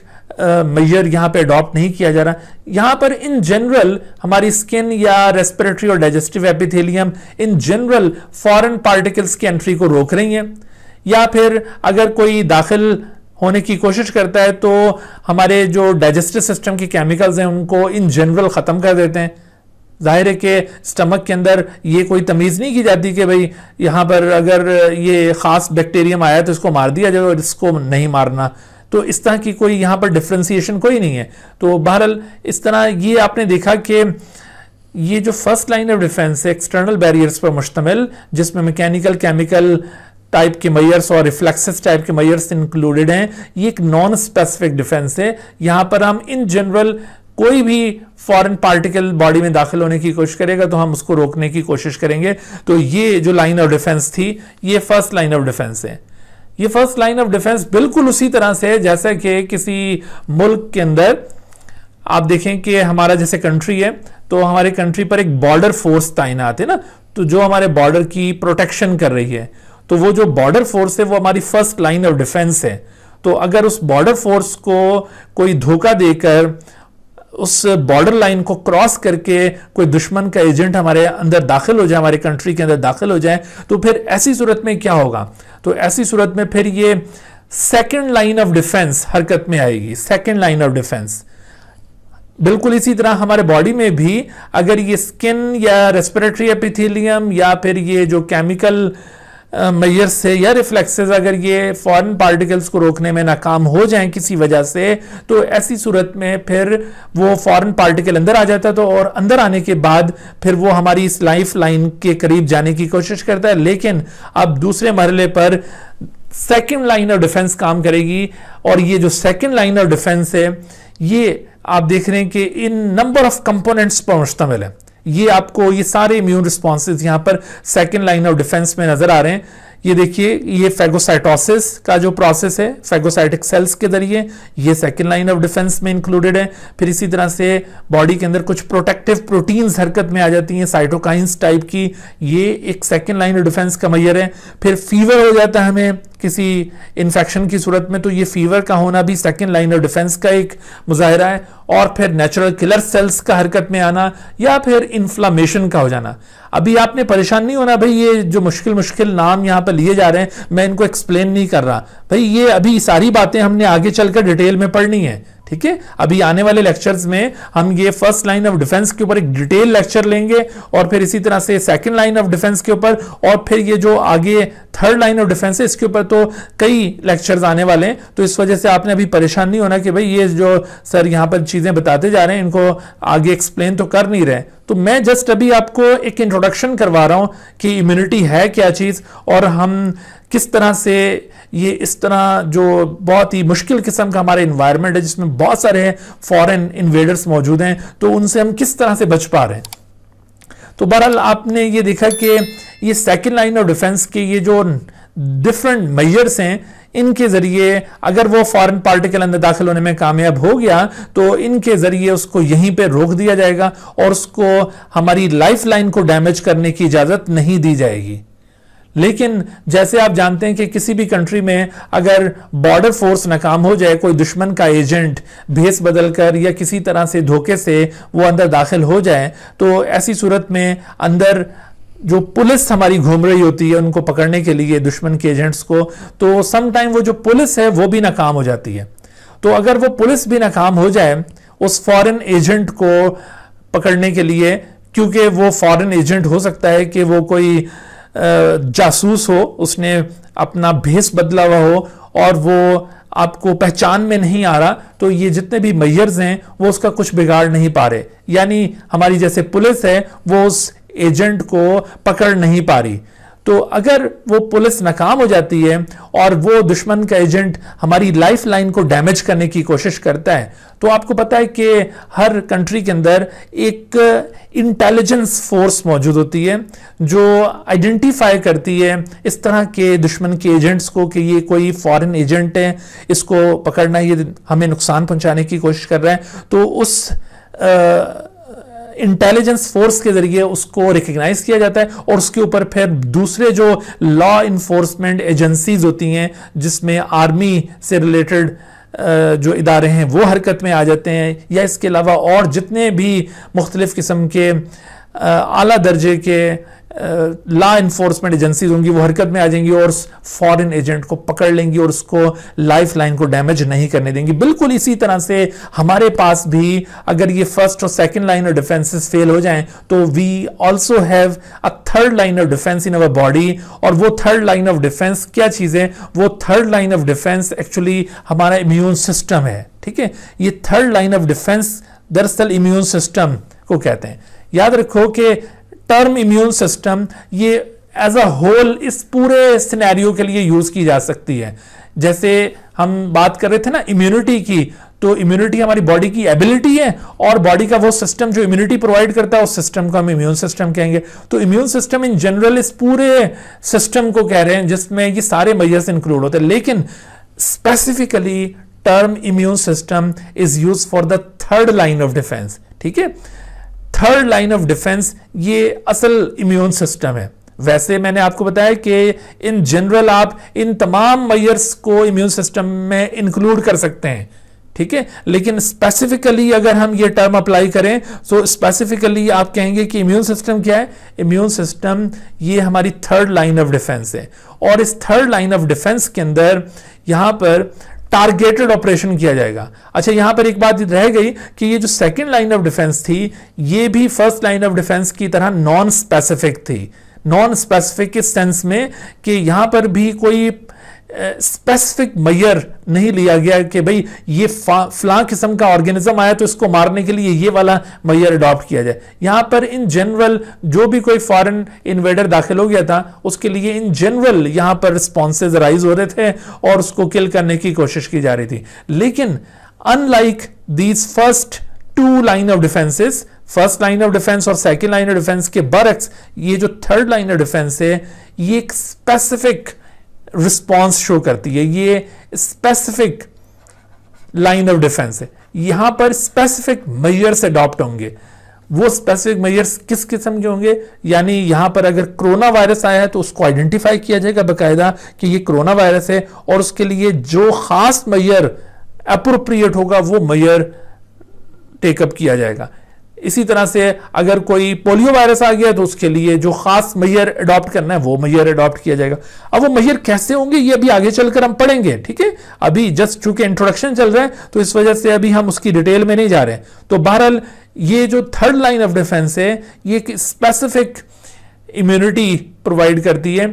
मैयर यहां पे अडॉप्ट नहीं किया जा रहा यहां पर इन जनरल हमारी स्किन या रेस्पिरेटरी और digestive epithelium in general foreign particles की एंट्री को रोक रही है या फिर अगर कोई दाखिल होने की कोशिश करता है तो हमारे जो डाइजेस्टिव सिस्टम के केमिकल्स हैं उनको इन जनरल ख़त्म कर देते हैं जाहिर है कि स्टमक के अंदर ये कोई तमीज़ नहीं की जाती कि भाई यहाँ पर अगर ये ख़ास बैक्टीरियम आया तो इसको मार दिया जाए और इसको नहीं मारना तो इस तरह की कोई यहाँ पर डिफ्रेंसीशन कोई नहीं है तो बहरहाल इस तरह ये आपने देखा कि ये जो फर्स्ट लाइन ऑफ डिफेंस है एक्सटर्नल बैरियर्स पर मुश्तमिल जिसमें मैकेनिकल केमिकल टाइप के मैयर्स और रिफ्लेक्सेस टाइप के मैयर्स इंक्लूडेड हैं ये एक नॉन स्पेसिफिक डिफेंस है यहाँ पर हम इन जनरल कोई भी फॉरेन पार्टिकल बॉडी में दाखिल होने की कोशिश करेगा तो हम उसको रोकने की कोशिश करेंगे तो ये जो लाइन ऑफ डिफेंस थी ये फर्स्ट लाइन ऑफ डिफेंस है ये फर्स्ट लाइन ऑफ डिफेंस बिल्कुल उसी तरह से है जैसा कि किसी मुल्क के अंदर आप देखें कि हमारा जैसे कंट्री है तो हमारे कंट्री पर एक बॉर्डर फोर्स तैनात है ना तो जो हमारे बॉर्डर की प्रोटेक्शन कर रही है तो वो जो बॉर्डर फोर्स है वो हमारी फर्स्ट लाइन ऑफ डिफेंस है तो अगर उस बॉर्डर फोर्स को कोई धोखा देकर उस बॉर्डर लाइन को क्रॉस करके कोई दुश्मन का एजेंट हमारे अंदर दाखिल हो जाए हमारे कंट्री के अंदर दाखिल हो जाए तो फिर ऐसी सूरत में क्या होगा तो ऐसी सूरत में फिर ये सेकेंड लाइन ऑफ डिफेंस हरकत में आएगी सेकेंड लाइन ऑफ डिफेंस बिल्कुल इसी तरह हमारे बॉडी में भी अगर ये स्किन या रेस्पिरेटरी एपिथीलियम या फिर ये जो केमिकल मैयर से या रिफ्लेक्सेज अगर ये फॉरेन पार्टिकल्स को रोकने में नाकाम हो जाएं किसी वजह से तो ऐसी सूरत में फिर वो फॉरेन पार्टिकल अंदर आ जाता है तो और अंदर आने के बाद फिर वो हमारी इस लाइफ लाइन के करीब जाने की कोशिश करता है लेकिन अब दूसरे मरले पर सेकेंड लाइन ऑफ डिफेंस काम करेगी और ये जो सेकेंड लाइन ऑफ डिफेंस है ये आप देख रहे हैं कि इन नंबर ऑफ कंपोनेंट्स पर मुश्तमिल है ये आपको ये सारे इम्यून रिस्पॉन्सेज यहाँ पर सेकेंड लाइन ऑफ डिफेंस में नजर आ रहे हैं ये देखिए ये फेगोसाइटोसिस का जो प्रोसेस है फेगोसाइटिक सेल्स के जरिए ये सेकेंड लाइन ऑफ डिफेंस में इंक्लूडेड है फिर इसी तरह से बॉडी के अंदर कुछ प्रोटेक्टिव प्रोटीन्स हरकत में आ जाती हैं साइटोकाइंस टाइप की ये एक सेकेंड लाइन ऑफ डिफेंस का मैयर है फिर फीवर हो जाता है हमें किसी इन्फेक्शन की सूरत में तो ये फीवर का होना भी सेकेंड लाइन ऑफ डिफेंस का एक मुजाहरा है और फिर नेचुरल किलर सेल्स का हरकत में आना या फिर इन्फ्लामेशन का हो जाना अभी आपने परेशान नहीं होना भाई ये जो मुश्किल मुश्किल नाम यहाँ पर लिए जा रहे हैं मैं इनको एक्सप्लेन नहीं कर रहा भाई ये अभी सारी बातें हमने आगे चलकर डिटेल में पढ़नी है ठीक है अभी आने वाले लेक्चर्स में हम ये फर्स्ट लाइन ऑफ डिफेंस के ऊपर एक डिटेल लेक्चर लेंगे और फिर इसी तरह से सेकंड लाइन ऑफ डिफेंस के ऊपर और फिर ये जो आगे थर्ड लाइन ऑफ डिफेंस है इसके ऊपर तो कई लेक्चर्स आने वाले हैं तो इस वजह से आपने अभी परेशान नहीं होना कि भाई ये जो सर यहां पर चीज़ें बताते जा रहे हैं इनको आगे एक्सप्लेन तो कर नहीं रहे तो मैं जस्ट अभी आपको एक इंट्रोडक्शन करवा रहा हूँ कि इम्यूनिटी है क्या चीज़ और हम किस तरह से ये इस तरह जो बहुत ही मुश्किल किस्म का हमारे इन्वायरमेंट है जिसमें बहुत सारे फॉरेन इन्वेडर्स मौजूद हैं तो उनसे हम किस तरह से बच पा रहे हैं तो बहरहाल आपने ये देखा कि ये सेकेंड लाइन ऑफ डिफेंस के ये जो डिफरेंट मेजर्स हैं इनके जरिए अगर वो फॉरेन पार्टिकल अंदर दाखिल होने में कामयाब हो गया तो इनके जरिए उसको यहीं पे रोक दिया जाएगा और उसको हमारी लाइफ लाइन को डैमेज करने की इजाज़त नहीं दी जाएगी लेकिन जैसे आप जानते हैं कि किसी भी कंट्री में अगर बॉर्डर फोर्स नाकाम हो जाए कोई दुश्मन का एजेंट भेस बदल कर या किसी तरह से धोखे से वो अंदर दाखिल हो जाए तो ऐसी सूरत में अंदर जो पुलिस हमारी घूम रही होती है उनको पकड़ने के लिए दुश्मन के एजेंट्स को तो समाइम वो जो पुलिस है वो भी नाकाम हो जाती है तो अगर वो पुलिस भी नाकाम हो जाए उस फॉरेन एजेंट को पकड़ने के लिए क्योंकि वो फॉरेन एजेंट हो सकता है कि वो कोई जासूस हो उसने अपना भेस बदला हुआ हो और वो आपको पहचान में नहीं आ रहा तो ये जितने भी मैयर्स हैं वो उसका कुछ बिगाड़ नहीं पा रहे यानी हमारी जैसे पुलिस है वो उस एजेंट को पकड़ नहीं पा रही तो अगर वो पुलिस नाकाम हो जाती है और वो दुश्मन का एजेंट हमारी लाइफ लाइन को डैमेज करने की कोशिश करता है तो आपको पता है कि हर कंट्री के अंदर एक इंटेलिजेंस फोर्स मौजूद होती है जो आइडेंटिफाई करती है इस तरह के दुश्मन के एजेंट्स को कि ये कोई फॉरेन एजेंट है इसको पकड़ना ये हमें नुकसान पहुंचाने की कोशिश कर रहा है तो उस आ, इंटेलिजेंस फोर्स के जरिए उसको रिकग्नाइज किया जाता है और उसके ऊपर फिर दूसरे जो लॉ इन्फोर्समेंट एजेंसीज होती हैं जिसमें आर्मी से रिलेटेड जो इदारे हैं वो हरकत में आ जाते हैं या इसके अलावा और जितने भी मुख्तलिफ़ किस्म के आला दर्जे के लॉ इन्फोर्समेंट एजेंसीज होंगी वो हरकत में आ जाएंगी और फॉरेन एजेंट को पकड़ लेंगी और उसको लाइफ लाइन को डैमेज नहीं करने देंगी बिल्कुल इसी तरह से हमारे पास भी अगर ये फर्स्ट और second line of defences fail हो जाएं तो we also have a third line of defence in our body और वो थर्ड लाइन ऑफ डिफेंस क्या चीज़ है वो third line of defence actually हमारा इम्यून सिस्टम है ठीक है ये थर्ड लाइन ऑफ डिफेंस दरअसल इम्यून सिस्टम को कहते हैं याद रखो कि टर्म इम्यून सिस्टम ये एज अ होल इस पूरे सिनेरियो के लिए यूज की जा सकती है जैसे हम बात कर रहे थे ना इम्यूनिटी की तो इम्यूनिटी हमारी बॉडी की एबिलिटी है और बॉडी का वो सिस्टम जो इम्यूनिटी प्रोवाइड करता है उस सिस्टम को हम इम्यून सिस्टम कहेंगे तो इम्यून सिस्टम इन जनरल इस पूरे सिस्टम को कह रहे हैं जिसमें ये सारे मैयर्स इंक्लूड होते हैं लेकिन specifically term immune system is use for the third line of defence ठीक है थर्ड लाइन ऑफ डिफेंस ये असल इम्यून सिस्टम है वैसे मैंने आपको बताया कि इन जनरल आप इन तमाम मयर्स को इम्यून सिस्टम में इंक्लूड कर सकते हैं ठीक है लेकिन स्पेसिफिकली अगर हम ये टर्म अप्लाई करें तो स्पेसिफिकली आप कहेंगे कि इम्यून सिस्टम क्या है इम्यून सिस्टम ये हमारी थर्ड लाइन ऑफ डिफेंस है और इस थर्ड लाइन ऑफ डिफेंस के अंदर यहां पर टारगेटेड ऑपरेशन किया जाएगा अच्छा यहां पर एक बात रह गई कि ये जो सेकेंड लाइन ऑफ डिफेंस थी ये भी फर्स्ट लाइन ऑफ डिफेंस की तरह नॉन स्पेसिफिक थी नॉन स्पेसिफिक सेंस में कि यहां पर भी कोई स्पेसिफिक मैयर नहीं लिया गया कि भाई ये फ्ला किस्म का ऑर्गेनिज्म आया तो इसको मारने के लिए ये वाला मैयर अडॉप्ट किया जाए यहां पर इन जनरल जो भी कोई फॉरेन इन्वेडर दाखिल हो गया था उसके लिए इन जनरल यहां पर रिस्पॉन्सेज राइज हो रहे थे और उसको किल करने की कोशिश की जा रही थी लेकिन unlike these first two line of defences first line of defence और सेकेंड लाइन ऑफ डिफेंस के बरक्स ये जो थर्ड लाइन ऑफ डिफेंस है ये एक स्पेसिफिक रिस्पॉन्स शो करती है ये स्पेसिफिक लाइन ऑफ डिफेंस है यहां पर स्पेसिफिक मेजर्स अडॉप्ट होंगे वो स्पेसिफिक मेजर्स किस किस्म के होंगे यानी यहां पर अगर कोरोना वायरस आया है तो उसको आइडेंटिफाई किया जाएगा बाकायदा कि ये कोरोना वायरस है और उसके लिए जो खास मेजर अप्रोप्रिएट होगा वो मेजर टेकअप किया जाएगा इसी तरह से अगर कोई पोलियो वायरस आ गया तो उसके लिए जो खास मैयर अडॉप्ट करना है वो मैयर अडॉप्ट किया जाएगा अब वो मैयर कैसे होंगे ये अभी आगे चलकर हम पढ़ेंगे ठीक है अभी जस्ट चूंकि इंट्रोडक्शन चल रहा है तो इस वजह से अभी हम उसकी डिटेल में नहीं जा रहे तो बहरहाल ये जो थर्ड लाइन ऑफ डिफेंस है ये स्पेसिफिक इम्यूनिटी प्रोवाइड करती है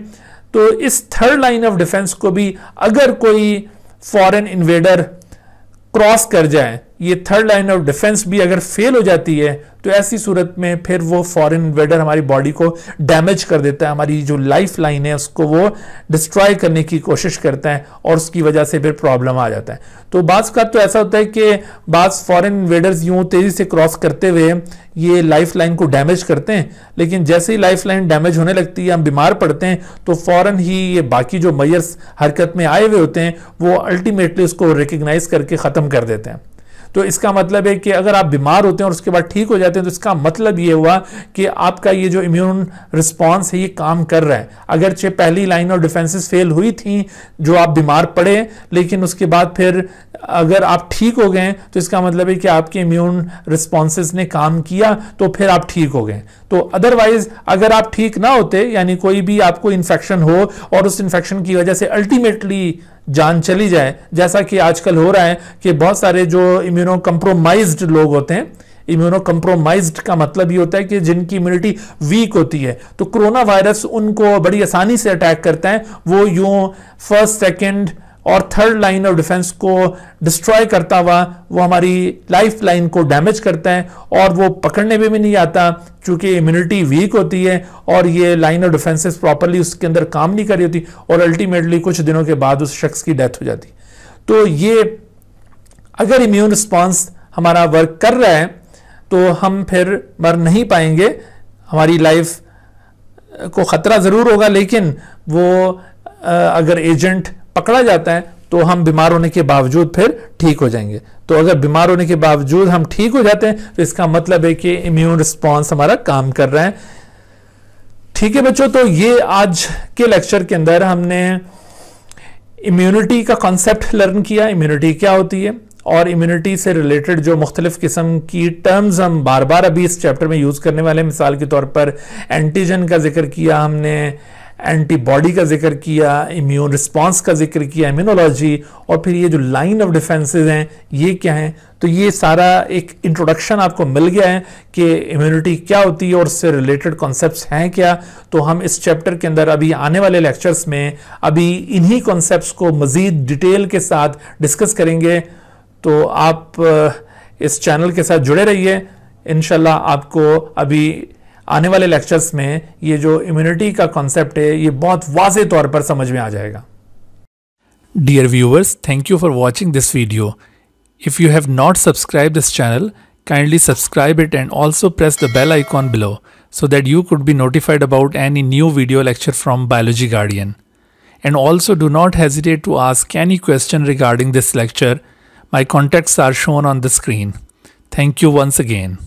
तो इस थर्ड लाइन ऑफ डिफेंस को भी अगर कोई फॉरेन इन्वेडर क्रॉस कर जाए ये थर्ड लाइन ऑफ डिफेंस भी अगर फेल हो जाती है तो ऐसी सूरत में फिर वो फॉरेन इन्वेडर हमारी बॉडी को डैमेज कर देता है हमारी जो लाइफ लाइन है उसको वो डिस्ट्रॉय करने की कोशिश करता है और उसकी वजह से फिर प्रॉब्लम आ जाता है तो बाज़ का तो ऐसा होता है कि बाज़ फॉरेन इन्वेडर्स यूँ तेज़ी से क्रॉस करते हुए ये लाइफ लाइन को डैमेज करते हैं लेकिन जैसे ही लाइफ लाइन डैमेज होने लगती है हम बीमार पड़ते हैं तो फ़ौर ही ये बाकी जो मयर्स हरकत में आए हुए होते हैं वो अल्टीमेटली उसको रिकग्नाइज करके ख़त्म कर देते हैं तो इसका मतलब है कि अगर आप बीमार होते हैं और उसके बाद ठीक हो जाते हैं तो इसका मतलब ये हुआ कि आपका ये जो इम्यून रिस्पॉन्स है ये काम कर रहा है अगरचे पहली लाइन ऑफ डिफेंसिस फेल हुई थी जो आप बीमार पड़े लेकिन उसके बाद फिर अगर आप ठीक हो गए तो इसका मतलब है कि आपके इम्यून रिस्पॉन्स ने काम किया तो फिर आप ठीक हो गए तो अदरवाइज अगर आप ठीक ना होते यानी कोई भी आपको इन्फेक्शन हो और उस इन्फेक्शन की वजह से अल्टीमेटली जान चली जाए जैसा कि आजकल हो रहा है कि बहुत सारे जो इम्यूनो कम्प्रोमाइज लोग होते हैं इम्यूनो कम्प्रोमाइज का मतलब ये होता है कि जिनकी इम्यूनिटी वीक होती है तो कोरोना वायरस उनको बड़ी आसानी से अटैक करता है वो यूं फर्स्ट सेकेंड और थर्ड लाइन ऑफ डिफेंस को डिस्ट्रॉय करता हुआ वो हमारी लाइफ लाइन को डैमेज करता है और वो पकड़ने में भी नहीं आता क्योंकि इम्यूनिटी वीक होती है और ये लाइन ऑफ डिफेंसेस प्रॉपरली उसके अंदर काम नहीं कर रही होती और अल्टीमेटली कुछ दिनों के बाद उस शख्स की डेथ हो जाती तो ये अगर इम्यून रिस्पॉन्स हमारा वर्क कर रहा है तो हम फिर मर नहीं पाएंगे हमारी लाइफ को ख़तरा ज़रूर होगा लेकिन वो अगर एजेंट पकड़ा जाता है तो हम बीमार होने के बावजूद फिर ठीक हो जाएंगे तो अगर बीमार होने के बावजूद हम ठीक हो जाते हैं तो इसका मतलब है कि इम्यून रिस्पॉन्स हमारा काम कर रहा है ठीक है बच्चों तो ये आज के लेक्चर के अंदर हमने इम्यूनिटी का कॉन्सेप्ट लर्न किया इम्यूनिटी क्या होती है और इम्यूनिटी से रिलेटेड जो मुख्तलिफ किस्म की टर्म्स हम बार बार अभी इस चैप्टर में यूज़ करने वाले हैं मिसाल के तौर पर एंटीजन का जिक्र किया हमने एंटीबॉडी का जिक्र किया इम्यून रिस्पांस का जिक्र किया इम्यूनोलॉजी और फिर ये जो लाइन ऑफ डिफेंसेस हैं ये क्या हैं तो ये सारा एक इंट्रोडक्शन आपको मिल गया है कि इम्यूनिटी क्या होती है और उससे रिलेटेड कॉन्सेप्ट्स हैं क्या तो हम इस चैप्टर के अंदर अभी आने वाले लेक्चर्स में अभी इन्हीं कॉन्सेप्ट को मज़ीद डिटेल के साथ डिस्कस करेंगे तो आप इस चैनल के साथ जुड़े रहिए इन आपको अभी आने वाले लेक्चर्स में ये जो इम्यूनिटी का कॉन्सेप्ट है ये बहुत वाज तौर पर समझ में आ जाएगा dear viewers thank you for watching this video if you have not subscribe this channel kindly subscribe it and also press the bell icon below so that you could be notified about any new video lecture from Biology Guardian. And also do not hesitate to ask any question regarding this lecture. My contacts are shown on the screen. Thank you once again.